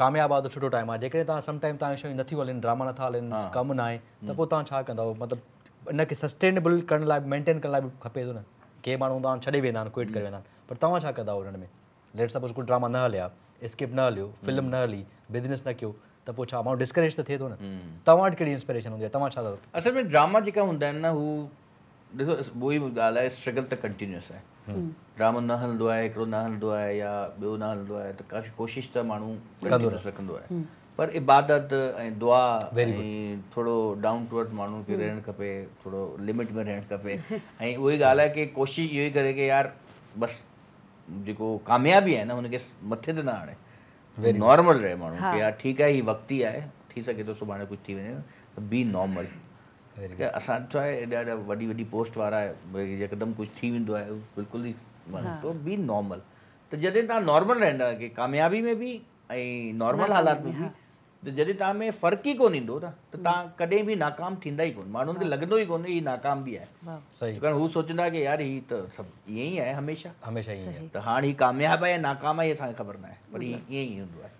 કામયાબાદ સુટુ ટાઈમ આજે કે તા સમ ટાઈમ તા શુ નથી હોલન ડ્રામા નથાલન કમ નાય તો કો તા છા કંદા મતલબ ઇને કે સસ્ટેનેબલ કરન લાઈ મેન્ટેન કર લાઈ ખપે દો ને કે માણો દાન છડે વેદાન ક્વિટ કરે વેદાન પર તવા છા કદા ઓરન મે લેટ સપોઝ કુ ડ્રામા નહલિયા સ્કીપ નહલ્યો ફિલ્મ નહલી બિઝનેસ નક્યો તપો છા અમાઉન્ટ ડિસ્કરજ થથે તો ને તવાટ કે ઇન્સ્પિરેશન હોજે તવા છા અસલ મે ડ્રામા જે કા હોંદા ના હુ ॾिसो उहो ई ॻाल्हि आहे स्ट्रगल त कंटिन्यूस आहे ड्रामो न हलंदो आहे हिकिड़ो न हलंदो आहे या ॿियो न हलंदो आहे त कश कोशिश त माण्हू रखंदो आहे पर इबादत ऐं दुआ ऐं थोरो डाउन टू अर्थ माण्हू खे रहणु खपे थोरो लिमिट में रहणु खपे *laughs* ऐं उहो ई ॻाल्हि आहे की कोशिशि इहो ई करे की यार बसि जेको कामयाबी आहे न हुनखे मथे ते न आणे नॉर्मल रहे माण्हू की यार ठीकु आहे हीउ वक़्ती आहे थी सघे थो सुभाणे कुझु थी वञे बी नॉर्मल असां छा आहे एॾा एॾा वॾी वॾी पोस्ट वारा भई हिकदमि कुझु थी वेंदो आहे बिल्कुलु ई बि नॉर्मल त जॾहिं तव्हां नॉर्मल रहंदा की कामयाबी में बि ऐं नॉर्मल हालात में बि त जॾहिं तव्हां में फ़र्क़ु ई कोन ईंदो न त तव्हां कॾहिं बि नाकाम थींदा ई कोन माण्हुनि खे लॻंदो ई कोन्हे ही नाकाम बि आहे सही पर हू सोचंदा की यार हीअ त सभु ईअं ई आहे हमेशह हमेशह ईअं त हाणे हीअ कामयाबु आहे नाकाम आहे असांखे ख़बर न आहे पर ईअं ई हूंदो आहे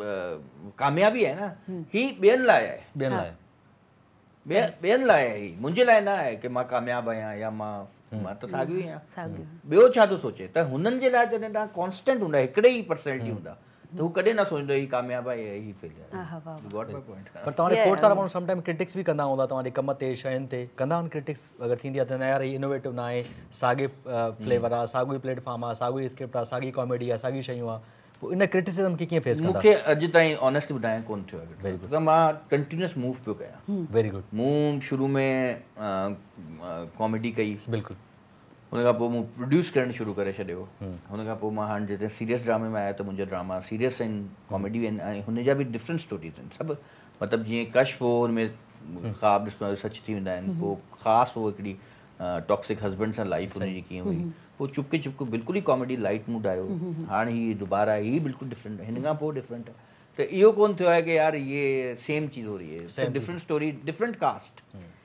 कामयाबी आहे ना हम्म. ही ॿियनि लाइ आहे ॿियनि लाइ ॿिए ॿियनि लाइ आहे ही मुंहिंजे लाइ न आहे की मां कामयाबु आहियां या मां मां त साॻियो ई आहियां ॿियो छा थो तो सोचे त हुननि जे लाइ जॾहिं तव्हां कॉन्स्टेंट हूंदा हिकिड़े ई पर्सनैलिटी हम्म. हूंदा तो वो कदे ना सोचो ही कामयाब आहे ही फेल आहे गॉट माय पॉइंट पर तव्हां कोर्ट सारा um, माण्हू समटाइम क्रिटिक्स बि कंदा हूंदा तव्हां जे कम ते शयुनि ते कंदा आहिनि क्रिटिक्स अगरि थींदी आहे त न यार ही इनोवेटिव न आहे साॻे फ्लेवर आहे साॻियो प्लेटफॉर्म आहे साॻियो स्क्रिप्ट आहे साॻी कॉमेडी आहे साॻी शयूं आहे इन क्रिटिसिज्म खे कीअं फेस मूंखे अॼु ताईं ऑनेस्टली ॿुधायां कोन थियो आहे मां कंटिन्यूस मूव पियो कयां वेरी गुड मूं शुरू में कॉमेडी कई बिल्कुलु हुन खां पोइ मूं प्रोड्यूस करणु शुरू करे छॾियो हुन खां पोइ मां हाणे जिते सीरियस ड्रामे में आया त मुंहिंजा ड्रामा सीरियस आहिनि कॉमेडी आहिनि ऐं हुन जा बि डिफरेंट स्टोरीज आहिनि सभु मतिलबु जीअं कश हो हुन में हम्म। ख़्वाब ॾिसंदा सच थी वेंदा आहिनि पोइ ख़ासि हो हिकिड़ी टॉक्सिक हस्बैंड सां लाइफ हुनजी कीअं हुई हम्म। वो चुपके चुपके बिल्कुल ही कॉमेडी लाइट मूड आयो हम्म, हम्म, हम्म। हाँ हीअ दोबारा हीअ बिल्कुल डिफरेंट है इनका पोइ डिफरेंट है तो यो कौन थो है कि यार ये सेम चीज़ हो रही है so different story different cast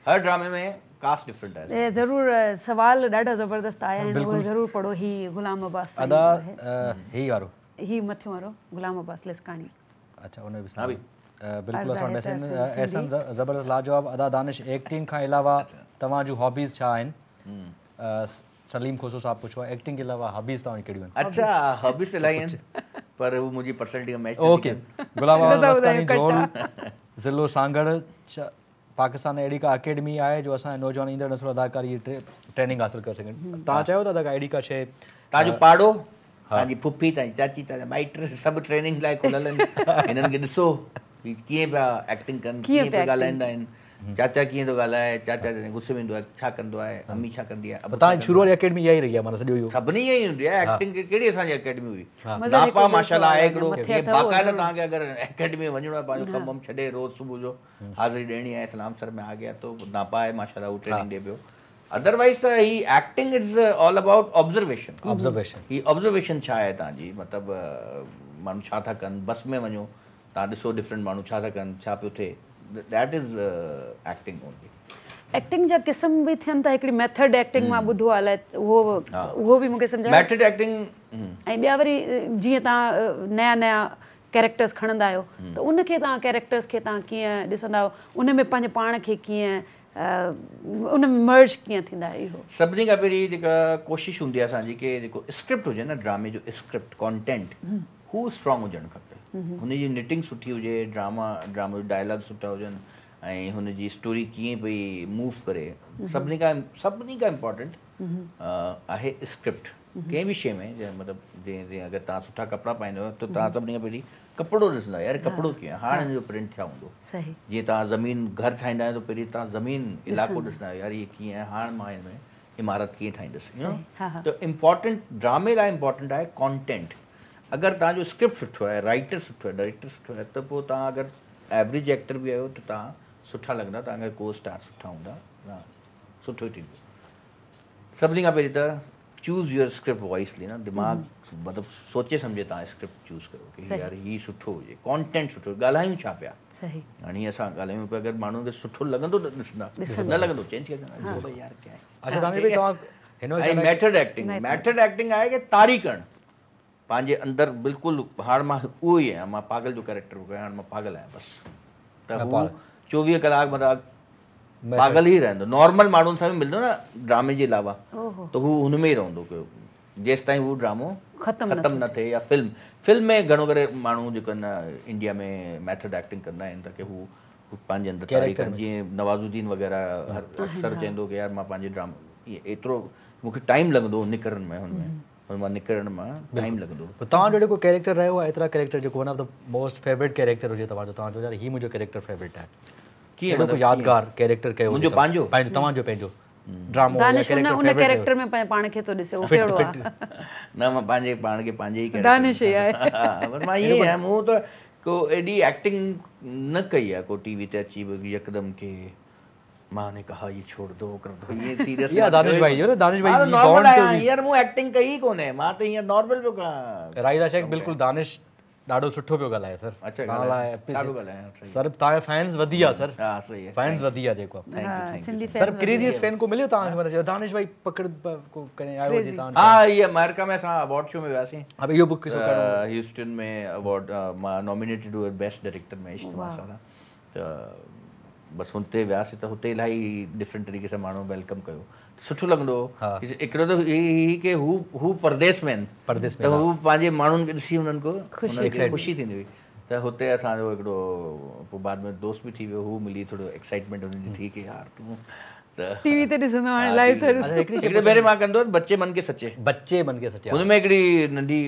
हर ड्रामे में कास्ट डिफरेंट है ज़रूर सवाल ॾाढा ज़बरदस्त आया आहिनि ज़रूर पढ़ो ही गुलाम अब्बास अदा ही वारो ही मथियों वारो गुलाम अब्बास लिस्कानी अच्छा उन भी हां हाँ भी बिल्कुलु असां मैसेज ज़बरदस्त लाजवाब अदा दानिश एक्टिंग खां अलावा अच्छा। तव्हां जूं हॉबीज़ छा आहिनि सलीम खोसो साहब कुछ हुआ एक्टिंग के अलावा हबीज था कहिड़ी वञनि अच्छा हबीज से लाइन पर हू मुंहिंजी personality match okay Gulab Maskani जोड़ ज़िलो सांगड़ पाकिस्तान अहिड़ी का अकेडमी आहे जो असांजे नौजवान ईंदड़ नसुल अदाकारी ट्रेनिंग हासिल करे सघनि हम्म। तव्हां चाहियो था त अहिड़ी का शइ तव्हांजो पाड़ो तव्हांजी फुफी तव्हांजी चाची तव्हांजा माइट सभु ट्रेनिंग लाइ खुलियल आहिनि *laughs* हिननि खे ॾिसो कीअं पिया एक्टिंग कनि कीअं पिया ॻाल्हाईंदा आहिनि हम्म। चाचा कीअं थो चाचा गुस्से में अम्मी अकेडमी इहा रही आहे माना सॼो एक्टिंग अकेडमी हुई नापा माशाल्लाह आहे हिकिड़ो बाक़ाइदा अकेडमी में वञिणो आहे पंहिंजो कमु वमु छॾे रोज़ु जो हम्म। हाज़िरी ॾियणी आहे इस्लाम सर में आ गया तो नापा आहे माशाल्लाह ट्रेनिंग ॾिए पियो अदरवाइज त ही acting is all about observation observation ही ऑब्ज़र्वेशन छा आहे तव्हांजी मतिलबु माण्हू छा था कनि बस में वञो तव्हां ॾिसो डिफरेंट माण्हू छा था कनि छा पियो थिए एक्टिंग जा क़िस्म बि थियनि त हिकिड़ी मेथड एक्टिंग मां ॿुधो आहे उहो बि मूंखे सम्झायो ऐं ॿिया वरी जीअं तव्हां नया नया कैरेक्टर्स खणंदा आहियो त उनखे तव्हां कैरेक्टर्स खे तव्हां कीअं ॾिसंदा आहियो उनमें पंहिंजे पाण खे कीअं उनमें मर्ज़ कीअं थींदा इहो सभिनी खां पहिरीं जेका कोशिशि हूंदी आहे असांजी की जेको स्क्रिप्ट हुजे ड्रामे जो स्क्रिप्ट कॉन्टेंट हू स्ट्रॉंग हुजणु खपे हुनजी निटिंग सुठी हुजे ड्रामा ड्रामा जो डायलॉग सुठा हुजनि ऐं हुनजी स्टोरी कीअं पई मूव करे सभिनी खां सभिनी खां इम्पोर्टेंट आहे स्क्रिप्ट कंहिं बि शइ में मतिलबु जीअं जीअं अगरि तव्हां सुठा कपिड़ा पाईंदव त तव्हां सभिनी खां पहिरीं कपिड़ो ॾिसंदा यार कपिड़ो कीअं हाणे हिन जो प्रिंट थिया हूंदो जीअं तव्हां ज़मीन घर ठाहींदा आहियो त पहिरीं तव्हां ज़मीन इलाइक़ो ॾिसंदा आहियो यार इहे कीअं आहे हाणे मां हिन में इमारत कीअं ठाहींदुसि त इम्पोर्टेंट ड्रामे लाइ इम्पोर्टेंट आहे कॉन्टेंट अगर तव्हांजो स्क्रिप्ट सुठो आहे राइटर सुठो आहे डायरेक्टर सुठो आहे त पोइ तव्हां अगरि एवरेज एक्टर बि आहियो त तव्हां सुठा लॻंदा तव्हांखे को स्टार सुठा हूंदा न सुठो थींदो सभिनी खां पहिरीं त चूज़ योर स्क्रिप्ट वॉइसली न दिमाग़ु मतिलबु सोचे सम्झे तव्हां स्क्रिप्ट चूज़ कयो की यार हीउ सुठो हुजे कॉन्टेंट सुठो ॻाल्हायूं छा पिया हाणे असां ॻाल्हायूं पिया अगरि माण्हुनि खे सुठो लॻंदो त ॾिसंदा न लॻंदो चेंज करे यार एक्टिंग मैथड एक्टिंग आहे की तारी करणु पंहिंजे अंदरि बिल्कुलु हाणे मां उहो ई आहियां मां पागल जो कैरेक्टर कयो हाणे मां पागल आहियां बसि त हू चोवीह कलाक मतिलबु पागल ई रहंदो नॉर्मल माण्हुनि सां बि मिलंदो न ड्रामे जे अलावा त हू हुन में ई रहंदो कयो जेसि ताईं हू ड्रामो ख़तमु न थिए या फिल्म फिल्म में घणो करे माण्हू जेको आहिनि इंडिया में मैथड एक्टिंग कंदा आहिनि ताकी हू पंहिंजे अंदरि जीअं नवाज़ुद्दीन वग़ैरह हाँ। अक्सर चवंदो की यार मां पंहिंजे ड्रामो एतिरो मूंखे टाइम लॻंदो निकिरण में हुन में हम्म। मां निकिरण मां टाइम लॻंदो तव्हांजो जेको कैरेक्टर रहियो आहे एतिरा कैरेक्टर जेको one of the most favourite character हुजे तव्हांजो तव्हांजो यार हीउ मुंहिंजो कैरेक्टर फेवरेट आहे कीअं मतिलबु यादगार कैरेक्टर कयो मुंहिंजो पंहिंजो पंहिंजो तव्हांजो पंहिंजो मूं त को एॾी एक्टिंग न कई आहे को टीवी ते अची यकदमि खे माँ ने कहा ये छोड़ दो कर दो ये सीरियस ये दानिश भाई जो दानिश भाई नॉर्मल हाँ, है तो यार मु एक्टिंग कही कोन है माँ तो ये नॉर्मल पे का राइदा शेख बिल्कुल दानिश डाडो सुठो पियो ॻाल्हाए सर अच्छा चालू ॻाल्हाए सर ताए फैंस वदिया हम्म। सर हां सही है फैंस वदिया देखो वधी आहे जेको सिंधी सर क्रेजीस्ट फैन को मिलियो तव्हां माना दानिश भाई पकड़ को कने आयो जी तव्हां हां ये अमेरिका में असां अवार्ड शो में वैसे अब इहो बुक किसो करो ह्यूस्टन में अवार्ड नॉमिनेटेड हुआ बेस्ट डायरेक्टर में इश्तमा सारा तो बस हुते वियासीं त हुते इलाही डिफरेंट तरीक़े सां माण्हू वेलकम कयो सुठो लॻंदो हुओ हिकिड़ो त ही की हू हू परदेस में आहिनि परदेस में त हू पंहिंजे माण्हुनि खे ॾिसी हुननि खां ख़ुशी थींदी हुई त हुते असांजो हिकिड़ो पोइ बाद में दोस्त बि थी वियो हू मिली थोरो एक्साइटमेंट हुनजी थी की यार तूं टीवी ते ॾिसंदो हाणे लाइव था हिकिड़े भेरे मां कंदो बच्चे मन के सचे बच्चे मन के सचे हुन हिकिड़ी नंढी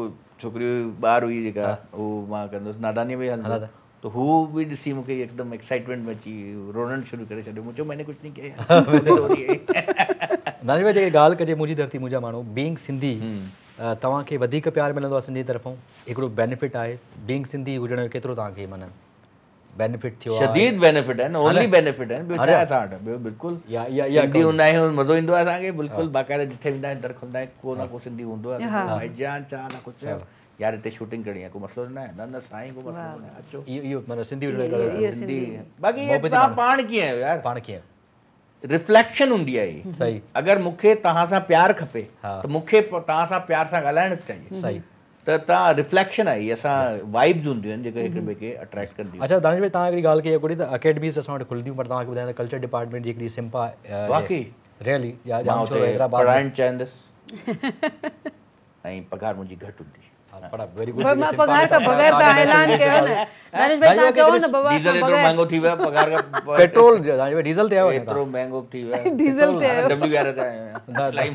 कोई छोकिरी ॿार हुई जेका उहो मां कंदुसि नादानी में हलंदा तो हु विड सी मुझे एकदम एक्साइटमेंट मची रोणण शुरू करे छॾियो मुझे मैंने कुछ नहीं किया हाँ, *laughs* *laughs* नानी भाई जेके ॻाल्हि कजे मुझी धरती मुझा मानो बीइंग सिंधी हम्म। तवा के वधिक प्यार मिलंदो आहे सिंधी तरफ़ां एकड़ो बेनिफिट आए बीइंग सिंधी हुजण केतरो ता के मन बेनिफिट थियो शदीद बेनिफिट है ना ओनली बेनिफिट है बिल्कुल छा असां या या या सिंधी हूंदा है मज़ो इंदो आहे असांखे बिल्कुल बाकायदा जिथे वेंदा आहियूं दर खुलंदा आहिनि को ना को सिंधी हूंदो भाई जान चाह न कुझु शणी आहे को मसलो न आहे अगरि मूंखे तव्हां सां प्यारु खपे मूंखे तव्हां सां प्यार सां ॻाल्हाइण चाहिए सही त तव्हां रिफ्लेक्शन आहे इहा असां वाइब्स हूंदियूं आहिनि जेके दानिश भाई तव्हां वटि खुलंदियूं पर तव्हांखे ॿुधाईंदा कल्चर डिपार्टमेंट जी हिकिड़ी *laughs* ऐं पघारु मुंहिंजी घटि हूंदी બરાબર વેરી ગુડ માં પગાર કા બગર તા એલાન કે ને નરેશભાઈ તા કહો ને બવા ડીઝલ એટલો મોંઘો થઈ ગયો પગાર કા પેટ્રોલ રાજભાઈ ડીઝલ તે આવ્યો એટલો મોંઘો થઈ ગયો ડીઝલ તે ડબલ્યુ આર હતા લાઈમ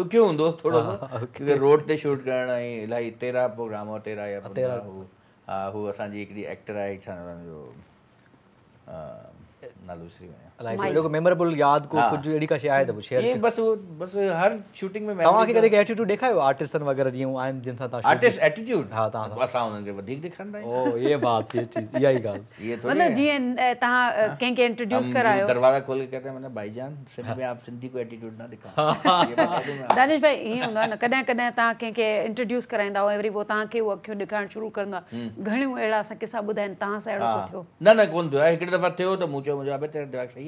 ॾुखियो हूंदो थोरो रोड ते शूट करणु ऐं इलाही तेरहं प्रोग्राम तेरहं या तेरहं हू हा हू असांजी हिकिड़ी एक्टर आहे छा नालो लाइक like, को मेमोरेबल याद को हाँ। कुछ एड़ी का शायद आए शेयर ये बस वो बस हर शूटिंग में तमा के कदे एटीट्यूड देखा है आर्टिस्टन वगैरह जी आइन जिन सा आर्टिस्ट एटीट्यूड हां ता असा उनन के वधिक दिखंदा है ओ ये बात ये चीज यही गाल ये तो मतलब जी ता हाँ। के के इंट्रोड्यूस करायो दरवाजा खोल के कहते मैंने भाईजान सिंध में हाँ। आप सिंधी को एटीट्यूड ना दिखा दानिश भाई ये होगा ना कदे कदे ता के के इंट्रोड्यूस कराइंदा हो एवरी वो ता के वो अखियो दिखान शुरू करंदा घणी एड़ा सा किस्सा बुधाइन ता से एड़ो को थयो ना ना कोन थियो हिकड़े दफा थयो तो मुझे मुझे अबे तेरे दिमाग सही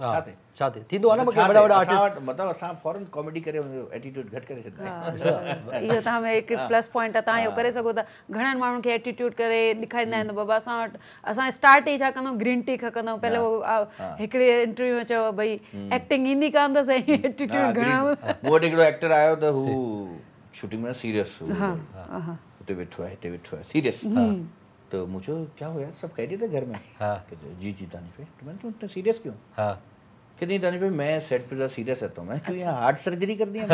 हाँ, छाते छाते थींदो आहे न मूंखे वॾा वॾा आर्टिस्ट मतिलबु असां फॉरन कॉमेडी करे एटीट्यूड मतलब घटि करे छॾींदा आहियूं हाँ, *laughs* हाँ, इहो तव्हां में हिकु प्लस पॉइंट आहे तव्हां इहो करे सघो था घणनि माण्हुनि खे एटीट्यूड करे ॾेखारींदा आहिनि बाबा असां वटि असां स्टार्ट ई छा कंदा आहियूं ग्रीन टी खकंदा आहियूं पहले उहो हिकिड़े इंटरव्यू में चयो भई एक्टिंग हम्म। ईंदी कान त सही एटीट्यूड घणो मूं वटि हिकिड़ो एक्टर आयो त हू शूटिंग में सीरियस हुते वेठो आहे हिते वेठो आहे सीरियस तो मुझे क्या हुआ सब कह रही थे घर में हाँ। जी जी दानिश भाई मैंने तुम इतना सीरियस क्यों हाँ कहते हैं दानिश भाई मैं सेट पे सीरियस रहता हूँ मैं क्यों यहाँ हार्ट सर्जरी कर दिया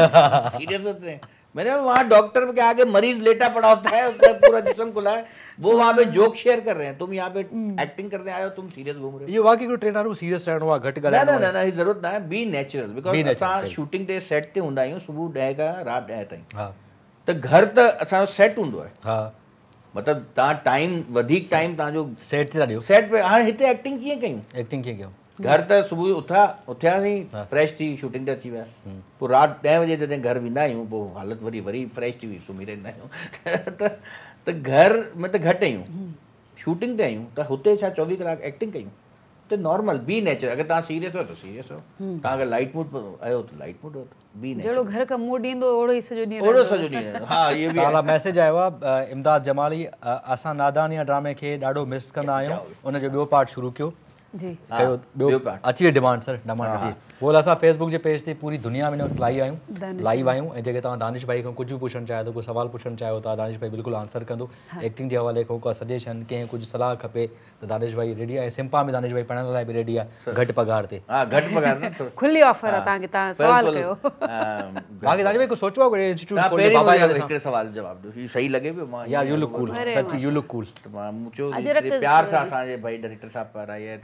सीरियस *laughs* होते हैं मैंने वहाँ डॉक्टर के आगे मरीज लेटा पड़ा होता है उसका पूरा जिसम खुला है वो वहाँ पे जोक शेयर कर रहे हैं तुम यहाँ पे एक्टिंग हम्म। करने आए हो तुम सीरियस घूम रहे हो ये वाकई को ट्रेनर हो सीरियस रहणो आहे घट गया ना ना ना ज़रूरत ना है बी नेचुरल बिकॉज़ असां शूटिंग ते सेट ते हूंदा आहियूं सुबुह ॾह खां राति ॾह ताईं हाँ। त घर त असांजो सेट हूंदो आहे हाँ। मतिलबु तव्हां टाइम वधीक टाइम तव्हांजो सेट ते था सेट पे हाणे हिते एक्टिंग कीअं कयूं एक्टिंग कीअं क्यों घर तो सुबह उठा उठा नहीं हुआसीं फ्रेश थी शूटिंग ते वह विया हम्म। पोइ राति ॾहें वजे घर वेंदा आहियूं पोइ हालत वरी वरी फ्रेश थी हुई सुम्ही रहंदा आहियूं *laughs* त घर में तो घट आहियूं शूटिंग हम्म। ते आहियूं त हुते छा कलाक एक्टिंग क्यों तो नॉर्मल बी नेचर अगर तुम सीरियस हो तो सीरियस हो तव्हां अगरि लाइट मूड आयो तो लाइट मूड आहियो बी नेचर जहिड़ो घर का मूड ईंदो ओड़ो ही सॼो ॾींहुं ओड़ो सॼो ॾींहुं हा इहो बि आला मैसेज आयो इमदाद जमाली असां नादानिया ड्रामे के ॾाढो मिस कंदा उन उनजो ॿियो पार्ट शुरू कयो जी हाँ। डिमांड सर डिमांड जी बोल असां फेसबुक जे पेज ते पूरी दुनिया में लाई आहियूं लाइव आयु ऐं जेके दानिश भाई को कुछ भी पुछणु चाहे तो कोई सवाल पुछणु चाहे था दानिश भाई बिल्कुल आंसर कंदो एक्टिंग हाँ। जे हवाले को सजेशन कंहिं कुछ सलाह खपे तो दानिश भाई रेडी है सिंपा में दानिश भाई पढ़ने लाइ रेडी है घट पगार ते पगार खुली ऑफर सवाल कयो बाक़ी दानिश भाई सोचो इंस्टीट्यूट बाबा सवाल जवाब सही मां यार यू लुक कूल सच यू लुक कूल मां मुचो प्यार भाई डायरेक्टर साहब पर आई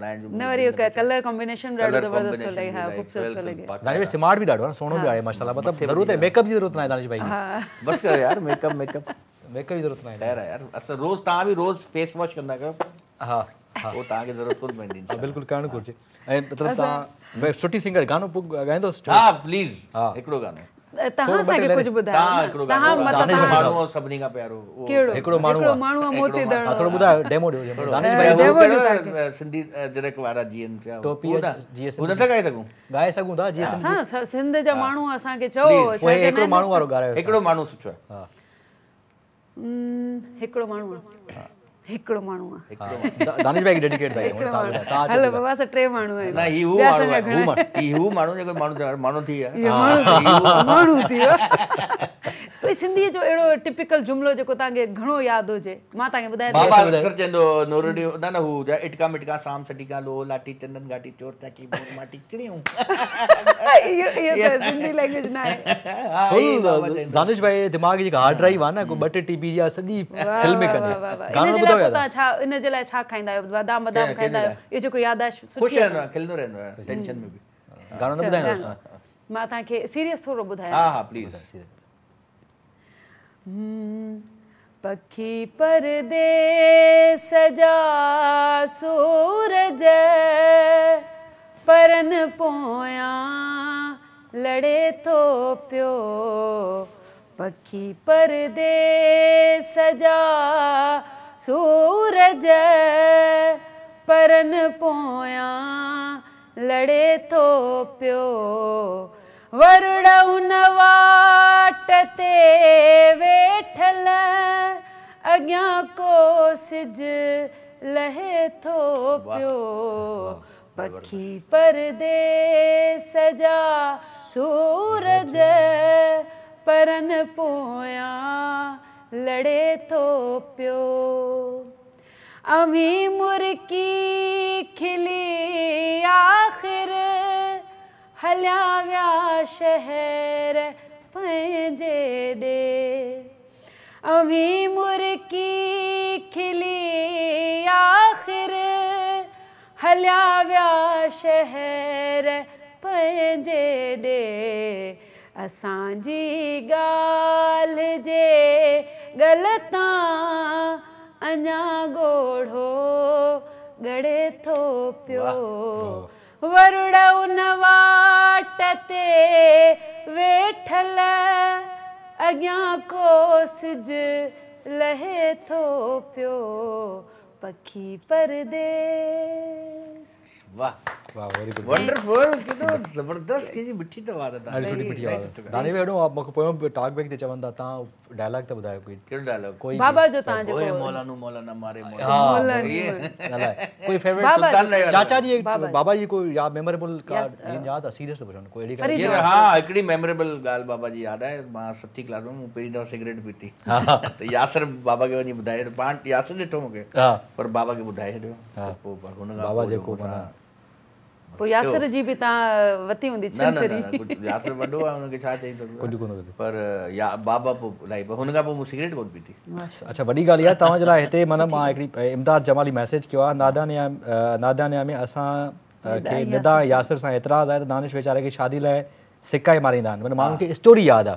लैंड ना और ये कलर कॉम्बिनेशन बड़ा जबरदस्त लगे हां खूबसूरत लगे दानिश भाई सिमार भी डाडो ना सोनो भी हाँ, आए माशाल्लाह मतलब जरूरत है मेकअप जी जरूरत ना है दानिश भाई हाँ। बस कर यार मेकअप मेकअप मेकअप जी जरूरत ना है खैर यार असल रोज ता भी रोज फेस वॉश करना का हां हाँ। वो तव्हां खे ज़रूरत कोन पवंदी बिल्कुलु करणु घुरिजे ऐं मतिलबु तव्हां सुठी सिंगर गानो गाईंदो तो हा प्लीज़ हिकिड़ो गानो तव्हां सां कुझु ॿुधायो तव्हां मतिलबु माण्हू सभिनी खां पहिरियों कहिड़ो हिकिड़ो माण्हू हिकिड़ो माण्हू मोती दड़ थोरो ॿुधायो डेमो ॾियो दानिश भाई हो कहिड़ो सिंधी जरेक वारा जीअं चयो टोपी जीअं सिंधी उनते गाए सघूं गाए सघूं था जीअं असां सिंध जा माण्हू असां खे चओ छा हिकिड़ो माण्हू वारो هڪڙو ماڻهو آهي دانشભાઈ کي ڊيڊيڪيٽ ڪري مون تائين هلو واز ا ٽري ماڻهو آهي نه هي هو ماڻهو هيو ماڻهو جيڪو ماڻهو ماڻهو ٿي ها هيو ماڻهو ٿي ڪو سنڌي جو اڙو ٽيپڪل جملو جيڪو تا کي گھڻو ياد هجي ईंदो आहे तव्हां छा इन जे लाइ छा खाईंदा आहियो बादाम बादाम खाईंदा आहियो इहो जेको यादाश्त सुठी रहंदो खिलंदो रहंदो टेंशन में बि गानो न ॿुधाईंदा मां तव्हांखे सीरियस थोरो ॿुधायां हा हा प्लीज़ पखी परदे सजा सूरज परन पोयां लड़े थो पियो पखी परदे सजा सूरज परन पोया लड़े तो पियो वरुण वाट ते वेठल अॻियां को सिज लहे थो तो पियो पखी परदे सजा सूरज परन पोया लड़े थो पियो अवी मुखिरिया विया आख़िर हलिया विया शहर पंहिंजे ॾे असांजी ॻाल्हि जे ग़लता अञा ॻोढ़ो ॻड़े थो पियो वरुड़ उन वाट ते वेठल अॻियां को सिज लहे थो पियो पखी परदेस वाह वाह वेरी गुड वंडरफुल कितना जबरदस्त केजी मिठी तवाद तो था छोटी मिठी आवाज दाने वे हेडो आप मको पोयम पे बैक दे चवंदा ता डायलॉग त बुधायो कोई केड़ो डायलॉग कोई बाबा जो ता जो ओए मौलाना मौलाना मारे हाँ, मौलाना ये गला *laughs* कोई फेवरेट *laughs* सुल्तान चाचा जी बाबा जी को या मेमोरेबल का uh, याद आ सीरियस बजन कोई एड़ी ये हां एकड़ी मेमोरेबल गाल बाबा जी याद है मां सठी क्लास में पहिरीं दफा सिगरेट पीती हाँ। *laughs* तो यासर बाबा के वञी ॿुधाए पाण यासर ॾिठो मूंखे हाँ। पर बाबा खे ॿुधाए छॾियो तो पोइ हुन खां बाबा माना अच्छा वॾी ॻाल्हि इहा तव्हांजे लाइ हिते माना मां इमदाद जमाली मैसेज कयो आहे नादानया नादान्या में असां यासर सां एतिरा त दानिश वीचारे खे शादी लाइ सिकाए मारींदा आहिनि मतिलबु माण्हुनि खे स्टोरी यादि आहे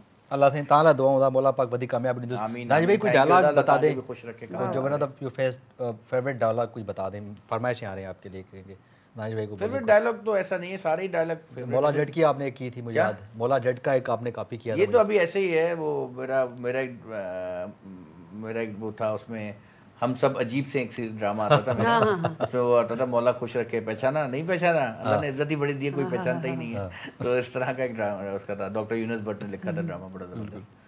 अल्लाह से ताला दुआ होता मौला पाक बड़ी कामयाबी दे राज भाई कोई डायलॉग बता दे खुश रखे जो one of your favourite dialogue कुछ बता दें फरमाइश आ रही हैं आपके लिए कहेंगे नाज भाई को फेवरेट डायलॉग तो ऐसा नहीं है सारे डायलॉग मौला जट की आपने की थी मुझे याद मौला जट का एक आपने कॉपी किया ये तो अभी ऐसे ही है वो मेरा मेरा मेरा वो था उसमें हम सब अजीब से एक ड्रामा आता था *laughs* मेरा मतलब हाँ, हाँ, हाँ। उसमें आता था मौला खुश रखे पहचाना नहीं पहचाना अल्लाह ने इज्जत ही बड़ी दी कोई पहचानता ही नहीं है तो इस तरह का एक ड्रामा उसका था डॉक्टर यूनुस भट्ट ने लिखा था ड्रामा हम्म। बड़ा जबरदस्त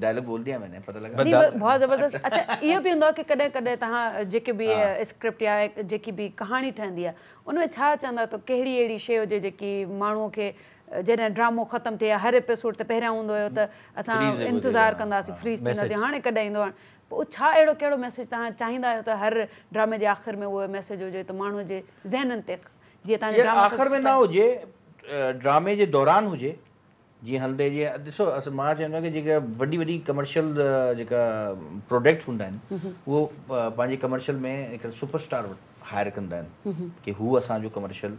डायलॉग तो बोल दिया मैंने पता लगा नहीं बहुत ज़बरदस्त *laughs* अच्छा इहो बि हूंदो आहे की कॾहिं कॾहिं जेके बि स्क्रिप्ट या जेकी बि कहाणी ठहंदी आहे उनमें छा चवंदा त तो कहिड़ी अहिड़ी शइ हुजे जेकी माण्हूअ खे जॾहिं ड्रामो ख़तमु थिए हर एपिसोड ते पहिरियां हूंदो हुयो त असां इंतज़ारु कंदासीं हाणे कॾहिं ईंदो हाणे पोइ छा अहिड़ो कहिड़ो मैसेज तव्हां चाहींदा आहियो त हर ड्रामे जे आख़िरि में उहो मैसेज हुजे त माण्हू जे ज़हननि ते जीअं तव्हांजे आख़िर में न हुजे ड्रामे जे दौरान हुजे जीअं हलंदे जीअं ॾिसो मां चवंदो आहियां की जेका वॾी वॾी कमर्शियल जेका प्रोडक्ट हूंदा आहिनि उहो पंहिंजे कमर्शियल में सुपरस्टार हायर कंदा आहिनि की हू असांजो कमर्शियल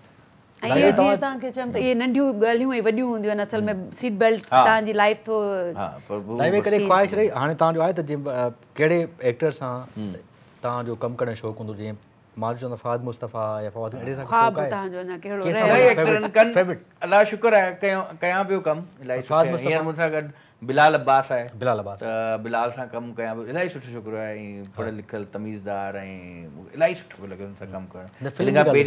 ये जी तां के चम ये नंडियो गालियो ए वडियो हुंदो है असल में सीट बेल्ट तां जी लाइफ तो हां पर लाइफ में ख्वाहिश रही हाने तां जो आए तो केड़े एक्टर सा तां जो कम करने शौक हुंदो जे माल जो फाद मुस्तफा या फाद एड़े सा शौक है हां तां जो ना केड़ो एक्टर कन फेवरेट अल्लाह शुक्र है कया भी कम इलाई फाद मुस्तफा बिलाल अब्बास है बिलाल अब्बास बिलाल सा कम कया भी इलाई सुठो शुक्र है पढ़ लिखल तमीजदार है इलाई सुठो लगे कम कर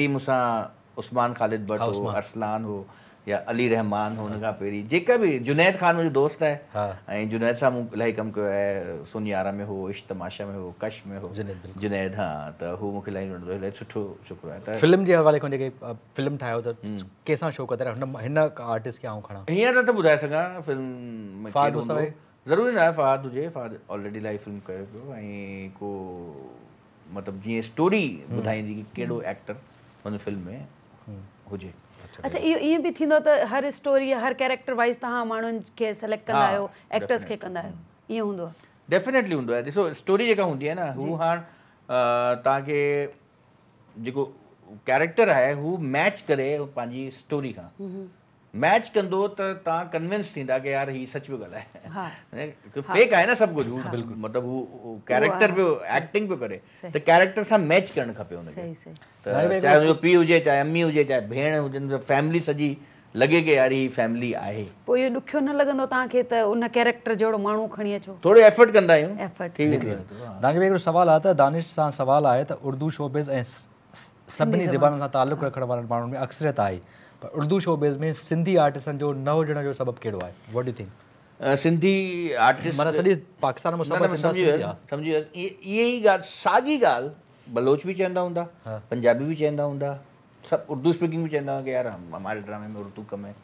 उस्मान खालिद भट्ट हाँ, हो अरसलान हो या अली रहमान हो नगा पेरी जेका भी जुनैद ख़ान मुझे दोस्त है हाँ। ऐं जुनेद सां मूं इलाही कमु कयो आहे सोनियारा में हो इश्तमाशा में हो कश में हो जुनैद हाँ त हू मूंखे इलाही वणंदो आहे इलाही सुठो छोकिरो आहे फिल्म जे हवाले खां जेके फिल्म ठाहियो त हम्म। कंहिंसां शो कंदा हुन हिन आर्टिस्ट खे आऊं खणा हींअर नथो ॿुधाए सघां फिल्म ज़रूरी न आहे फ़ाद हुजे फ़ाद ऑलरेडी इलाही फिल्म कयो पियो ऐं को मतिलबु जीअं स्टोरी हम्म। ॿुधाईंदी की कहिड़ो एक्टर हुन फिल्म में हुजे अच्छा इहो ईअं बि थींदो आहे त हर स्टोरी हर कैरेक्टर वाइज़ तव्हां माण्हुनि खे सिलेक्ट कंदा आहियो एक्टर्स खे कंदा आहियो ईअं हूंदो आहे डेफिनेटली हूंदो आहे ॾिसो स्टोरी जेका हूंदी आहे न हू हाणे तव्हांखे जेको कैरेक्टर आहे हू मैच करे पंहिंजी स्टोरी खां मैच कंदो त तव्हां कन्विंस थींदा की यार ही सच गल हाँ। *laughs* है हा फेक आहे ना सब कुछ हू हाँ। बिल्कुल मतलब वो कैरेक्टर पियो एक्टिंग पियो करे तो कैरेक्टर सां मैच करणु खपे हुनखे त चाहे हुनजो पी हो चाहे अम्मी हो चाहे भेण हुजनि फैमिली सजी लगे के यार ही फैमिली आए पोइ ये दुखियो न लॻंदो तव्हांखे त उन कैरेक्टर जोड़ो मानू खणी अचो थोड़े एफर्ट कंदा यूं एफर्ट बि हिकिड़ो सुवालु आहे त दानिश सा सवाल आए त उर्दू शोबिज़ ऐं सभिनी ज़बान सा ताल्लुक रखण वारनि मानू में अक्सरियत आई उर्दू शोबेज़ में सिंधी आर्टिसन जो न हुजण जो सबबु कहिड़ो आहे what you think Sindhi artist माना सॼी पाकिस्तान में सम्झी वियो सम्झी वियो इहे ई ॻाल्हि साॻी ॻाल्हि बलोच बि चवंदा हूंदा पंजाबी भी चवंदा हूंदा सब उर्दू स्पीकिंग भी कहना कि यार हमारे ड्रामे में उर्दू कम है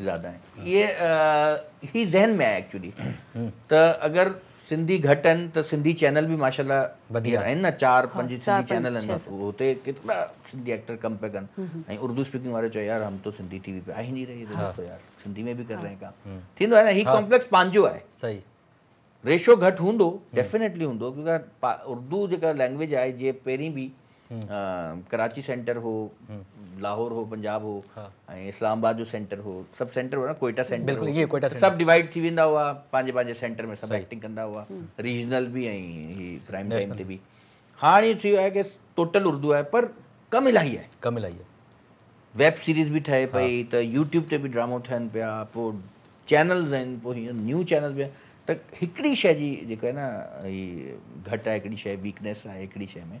ज़्यादा है ये ही जहन में आया एक्चुअली तो अगर सिंधी घटि आहिनि त सिंधी चैनल बि वधीक आहिनि न चार पंज सिंधी चैनल आहिनि हुते केतिरा एक्टर कमु पिया कनि ऐं उर्दू स्पीकिंग वारे चयो यार आहे सिंधी में बि करे रेशो घटि हूंदो डेफिनेटली हूंदो उर्दू जेका लैंग्वेज आहे जीअं पहिरीं बि हम्म। कराची सेंटर हो हम्म। लाहौर हो पंजाब हो हाँ। इस्लामाबाद जो सेंटर हो सब सेंटर हो ना कोयटा सेंटर बिल्कुल ये कोयटा सब डिवाइड थी वेंदा हुआ पंहिंजे पंहिंजे सेंटर में सब एक्टिंग कंदा हुआ रीजनल बि ऐं प्राइम टाइम ते बि हाणे थी वियो आहे की टोटल उर्दू है पर कम इलाही आहे कम इलाही आहे वेब सीरीज़ भी ठहे पई त यूट्यूब ते बि ड्रामो ठहनि पिया पोइ चैनल्स आहिनि पोइ हीअं न्यू चैनल बि त हिकिड़ी शइ जी जेका आहे न हीअ घटि आहे हिकिड़ी शइ वीकनेस आहे हिकिड़ी शइ में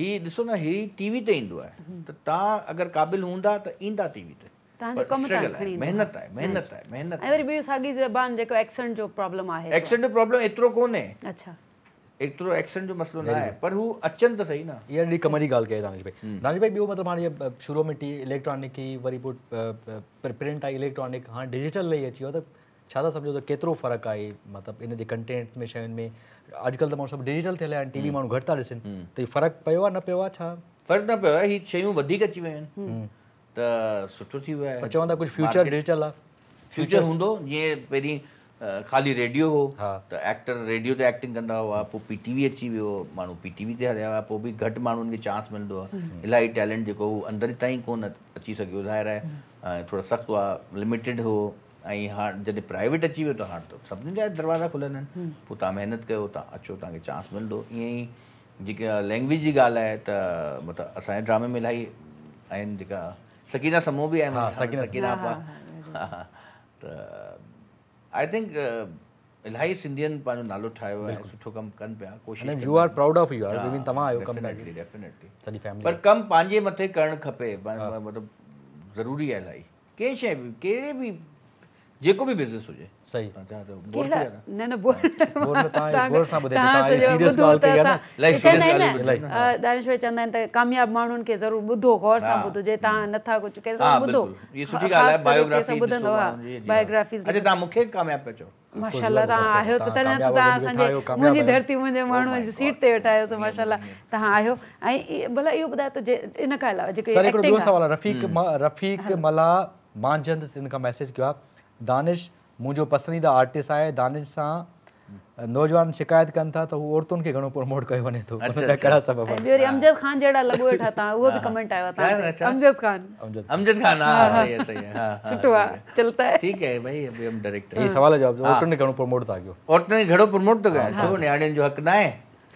हीअ ॾिसो न हीउ टी वी ते ईंदो आहे त तव्हां अगरि क़ाबिल हूंदा त ईंदा मसलो न आहे पर हू अचनि त सही न हीअ कम जी ॻाल्हि कई आहे शुरूअ में टी इलेक्ट्रॉनिक वरी पोइ प्रिंट आई इलेक्ट्रॉनिक हाणे डिजिटल ई अची वियो त છાદા સમજજો કેતરો ફરક આય મતલબ ઇને કન્ટેન્ટ મે શેન મે આજકલ તો માં સબ ડિજિટલ થેલે અન ટીવી માં ઘડતા દેસન તો ફરક પયો ના પયો આ ફરક ના પયો હી છયું વધી ગચી વે હમ તો સટુ થી પચંદા કુછ ફ્યુચર ડિજિટલ ફ્યુચર હોndo યે પહેલી ખાલી રેડિયો હો તો એક્ટર રેડિયો તો એક્ટિંગ કરંદા હો આપો પી ટીવી અચી વે માનો પી ટીવી તે આ આપો ભી ઘટ માનો કે ચાન્સ મિલ દો ઇલાઈ ટેલેન્ટ જો અંદર તાઈ કોન અચી સક્યો ظاہર હે થોડા સખતવા લિમિટેડ હો ऐं हाणे जॾहिं प्राइवेट अची वियो त हाणे त सभिनीनि जा दरवाज़ा खुलंदा आहिनि पोइ तव्हां महिनत कयो तव्हां अचो तव्हांखे चांस मिलंदो ईअं ई जेका लैंग्वेज जी ॻाल्हि आहे त मतिलबु असांजे ड्रामे में इलाही आहिनि जेका सकीना समूह बि आहिनि त आई थिंक इलाही सिंधियुनि पंहिंजो नालो ठाहियो आहे सुठो कमु कनि पिया पर कमु पंहिंजे मथे करणु खपे ज़रूरी आहे इलाही कंहिं शइ बि कहिड़े बि जेको भी बिजनेस हुजे सही बोल न न दानिश भाई चवंदा आहिनि त कामयाब माण्हुनि खे ज़रूरु ॿुधो गौर सां ॿुधजे तव्हां नथा कुझु मुंहिंजी धरती मुंहिंजे oh माण्हू जी सीट ते वेठा आहियो माशाल्लाह तव्हां आहियो ऐं भला इहो ॿुधायो इन खां अलावा जेके रफ़ीक मैसेज कयो आहे दानिश मुंहिंजो पसंदीदा आर्टिस्ट आहे दानिश सा नौजवान शिकायत कन था तो हू औरतुनि खे घणो प्रमोट कयो वञे थो तो, अच्छा, अच्छा। कहिड़ा सबबु आहिनि हाँ। अमजद ख़ान जेड़ा लगो वेठा तव्हां वो भी कमेंट आया था हाँ। अच्छा। अमजद ख़ान अमजद ख़ान हां हाँ, सही है सही है हां सुटवा चलता है ठीक है भाई अभी हम डायरेक्टर ये सवाल जवाब औरतों ने घणो प्रमोट था गयो औरतों ने घणो प्रमोट तो गयो छो नियाणियुनि जो हक़ ना है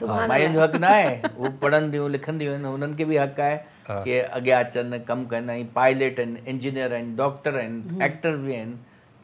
माइयुनि जो हक़ ना है वो पढ़न दियो लिखन दियो उनन के भी हक़ है के आगे अचनि कम करना ऐं पायलट आहिनि engineer and doctor and actor भी आहिनि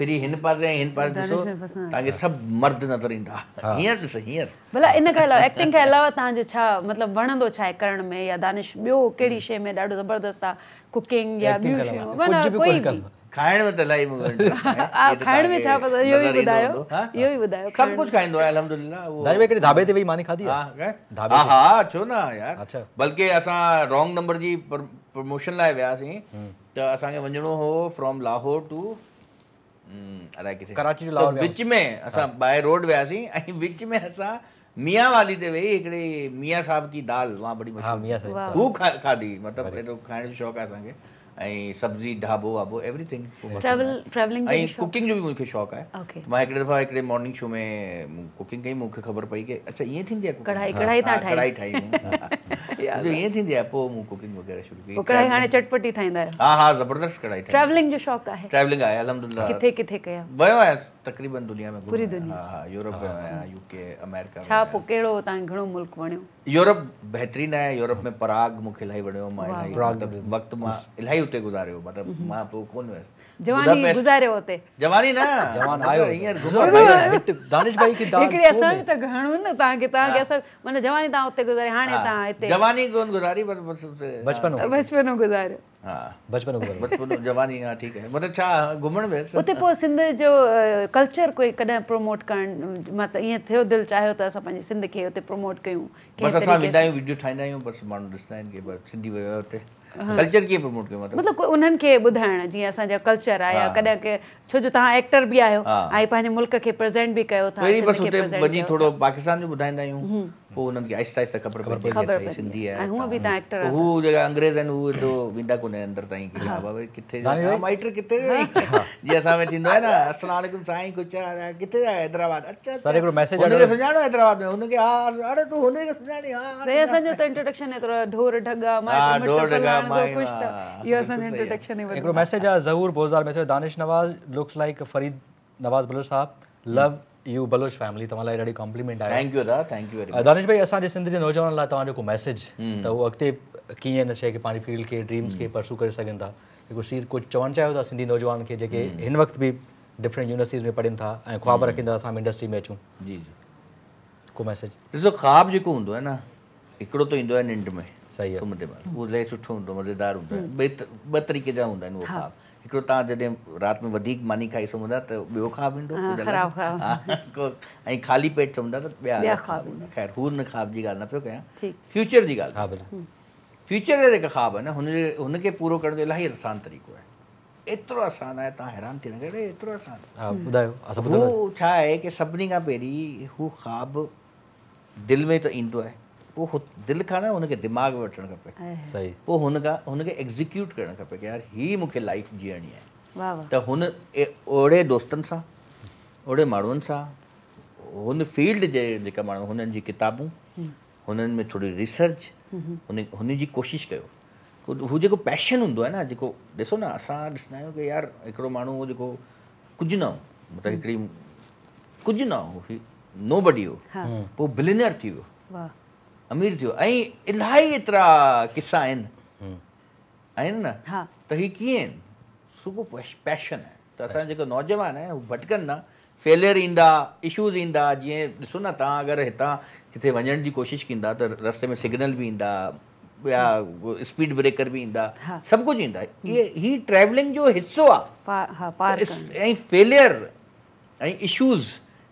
फिरी हिन पर रहे हिन पर दिसो ताकि सब मर्द नजर इंदा हियर दिस हियर भला इन के अलावा एक्टिंग के अलावा ता छा मतलब वणदो छा करण में या दानिश बियो केडी शे में डाडो जबरदस्त आ कुकिंग या बियो शो वना कोई भी में त लाई मु *laughs* में छा पता यो ही बदायो यो ही बदायो सब कुछ खाइंदो है अल्हम्दुलिल्लाह वो दाबे के ते भी मानी खादी है हां ढाबे हां यार अच्छा बल्कि असा रॉन्ग नंबर जी प्रमोशन लाए व्यासी हो फ्रॉम लाहौर टू अलाए कराची टू तो लाहौर विच में असां हाँ। बाए रोड वियासीं ऐं विच में असां मियां वाली ते वेही हिकिड़े मियां साहिब की दाल वहाँ बड़ी हाँ, मशहूर हू खा खाधी मतिलबु एॾो खाइण जो शौक़ु आहे असांखे ऐं सब्जी ढाबो वाबो एवरीथिंग ट्रैवल ट्रैवलिंग ऐं कुकिंग जो बि मूंखे शौक़ु आहे okay. मां हिकिड़े दफ़ा हिकिड़े मॉर्निंग शो में कुकिंग कई मूंखे ख़बर पई की अच्छा ईअं थींदी आहे कढ़ाई कढ़ाई हाँ, था ठाही कढ़ाई ठाही *laughs* हाँ, हाँ, जो ईअं थींदी आहे पोइ मूं कुकिंग वग़ैरह शुरू कई कढ़ाई हाणे चटपटी ठाहींदा आहियो हा हा ज़बरदस्त कढ़ाई ठाही ट्रैवलिंग जो शौक़ु आहे ट्रैवलिंग आहे अलहमदुलिल्लाह किथे किथे कया वियो आहियां तक़रीबन दुनिया में पूरी दुनिया हा हा यूरोप हाँ, में हाँ। यूके अमेरिका छा पोइ कहिड़ो तव्हांखे घणो मुल्क वणियो यूरोप बहितरीनु आहे यूरोप में पराग मूंखे इलाही वणियो मां इलाही मतलब वक़्तु मां इलाही हुते गुज़ारियो मतिलबु हम्म, हम्म। मां पोइ कोन वियसि प्रमोट *laughs* करण मतिलबु ईअं थियो दिलि चाहियो त मतिलबु उन्हनि खे ॿुधाइण जीअं असांजा कल्चर आहे या कॾहिं के छो जो तव्हां एक्टर बि आहियो ऐं पंहिंजे मुल्क खे प्रेज़ेंट बि कयो था पाकिस्तान जो ॿुधाईंदा आहियूं वो उन्हें क्या ಹೂ ನನಗೆ ಆಯ್ತಾ ಆಯ್ತಾ ಖಬರ್ ಪಡ್ತಿ इस इंडिया है हूँ अभी तव्हां एक्टर हू जगह अंग्रेज हैं हू तो विंडा को आहिनि अंदर ताईं की हाँ बाबा किथे हाँ, माइटर कितने हाँ। जीअं असां में थींदो आहे न अस्सलाम वालेकुम साईं कुछ कुझु किथे आहे हैदराबाद अच्छा सारे अच्छा। को मैसेज हुनखे सुञाणो हैदराबाद में हुनखे हा अरे तूं हुनखे सुञाणी हा रे असांजो त इंट्रोडक्शन एतिरो ढोर ढगा हाँ, माइट ढोर ढगा माइट कुझु त मैसेज आहे ज़हूर बोज़ार message Danish Nawaz looks like Farid Nawaz बलूर साहब लव हम्म। ट आहे थैंक्यं दानिश भाई असांजे सिंध जे नौजवान लाइ तव्हां को मैसेज त उहो अॻिते कीअं हिन शइ खे पंहिंजी फील्ड खे ड्रीम्स खे परसू करे सघनि था सीर कुझु चवणु चाहियो था सिंधी नौजवान खे जेके हिन वक़्तु बि डिफरेंट यूनिवर्सिटीज़ में पढ़नि था ऐं ख़्वाब रखनि था असां इंडस्ट्री में अचूं ख़्वाबु आहे हिकिड़ो तव्हां जॾहिं राति में वधीक मानी खाई सघंदा त ॿियो खा वेंदो ऐं खाली पेट समुझंदा त ॿिया ख़ैर हू न ख़्वाब जी ॻाल्हि न पियो कयां फ्यूचर जी ॻाल्हि हम्म। फ्यूचर जा जेका ख़्वाब आहिनि हुनजे हुनखे पूरो करण जो इलाही आसान तरीक़ो आहे एतिरो आसान आहे तव्हां हैरान थी वञो अड़े एतिरो आसान ॿुधायो हू छा आहे की सभिनी खां पहिरीं हू ख़्वाब दिलि में त ईंदो आहे पोइ दिलि खां न हुनखे दिमाग़ में वठणु खपे सही पोइ हुन खां हुनखे एग्ज़ीक्यूट करणु खपे की यार हीअ मूंखे लाइफ जीअणी आहे त हुन ओहिड़े दोस्तनि सां ओड़े माण्हुनि सां हुन फील्ड जे जेका माण्हू हुननि जी किताबूं हुननि में थोरी रिसर्च हुन जी कोशिशि कयो हू जेको पैशन हूंदो आहे न जेको ॾिसो न असां ॾिसंदा आहियूं की यार हिकिड़ो माण्हू जेको कुझु न हो मतिलबु हिकिड़ी कुझु न हो नो बडी हो पोइ बिलर थी वियो अमीर थियो ऐं इलाही एतिरा क़िसा आहिनि आहिनि न त हीअ कीअं आहिनि सु पैशन आहे त असांजो जेको नौजवान आहे हू भटकनि न फेलियर ईंदा इशूज़ ईंदा जीअं ॾिसो न तव्हां अगरि हितां किथे वञण जी कोशिशि कंदा त रस्ते में सिग्नल बि ईंदा ॿिया स्पीड ब्रेकर बि ईंदा सभु कुझु ईंदा इहे इहा ट्रेवलिंग जो हिसो आहे ऐं फेलियर ऐं इशूज़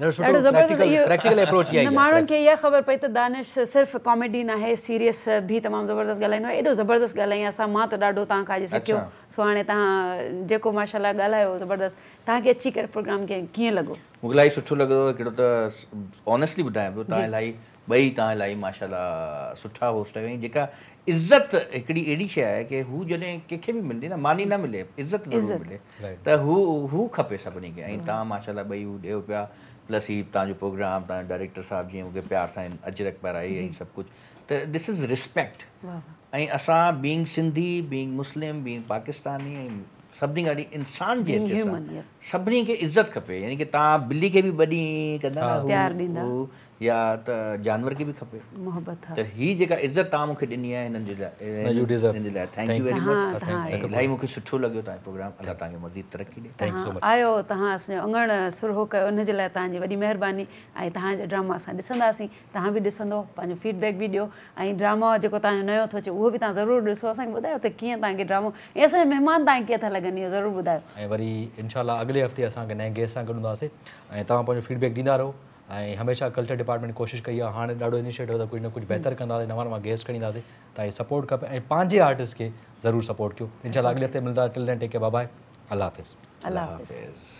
दाश सिर्फ़ु कॉमेडी नाहे जेका इज़त आहे की हू जॾहिं कंहिंखे बि मिलंदी न मानी न मिले त हू हू खपे सभिनी खे प्लस ही तव्हांजो प्रोग्राम तव्हां डायरेक्टर साहिबु जीअं मूंखे प्यार सां अजरक अकबर ऐं सभु कुझु त दिस इज़ रिस्पेक्ट ऐं असां being Sindhi being Muslim being Pakistani ऐं सभिनी खां इंसान जी सभिनी खे इज़त खपे यानी की तव्हां ॿिली खे बि वॾी कंदा तव्हां असांजो अङण सुरो कयो जे लाइ तव्हांजी वॾी महिरबानी ऐं तव्हांजा ड्रामा असां ॾिसंदासीं तव्हां बि ॾिसंदो पंहिंजो फीडबैक बि ॾियो ऐं ड्रामा जेको तव्हांजो नयो थो अचे उहो बि तव्हां ज़रूरु ॾिसो असांखे ॿुधायो त कीअं तव्हांखे ड्रामो ऐं असांजे महिमान तव्हांखे कीअं था लॻनि इहो ज़रूरु ॿुधायो ऐं वरी इनशा अॻिले हफ़्ते असांखे नए गेस्ट सां गॾु ऐं तव्हां रहो ऐं हमेशह कल्चर डिपार्टमेंट कोशिशि कई आहे हाणे ॾाढो इनिशिएटिव कुझु न कुझु बहितर कंदासीं नवां नवां गेस्ट खणी ईंदासीं तव्हां इहे सपोर्ट खपे ऐं पंहिंजे आर्टिस्ट खे ज़रूरु सपोर्ट कयो इनशा अॻिले हफ़्ते मिलंदा टिल टेक बाय अलाह हाफ़िज़ अलाह हाफ़िज़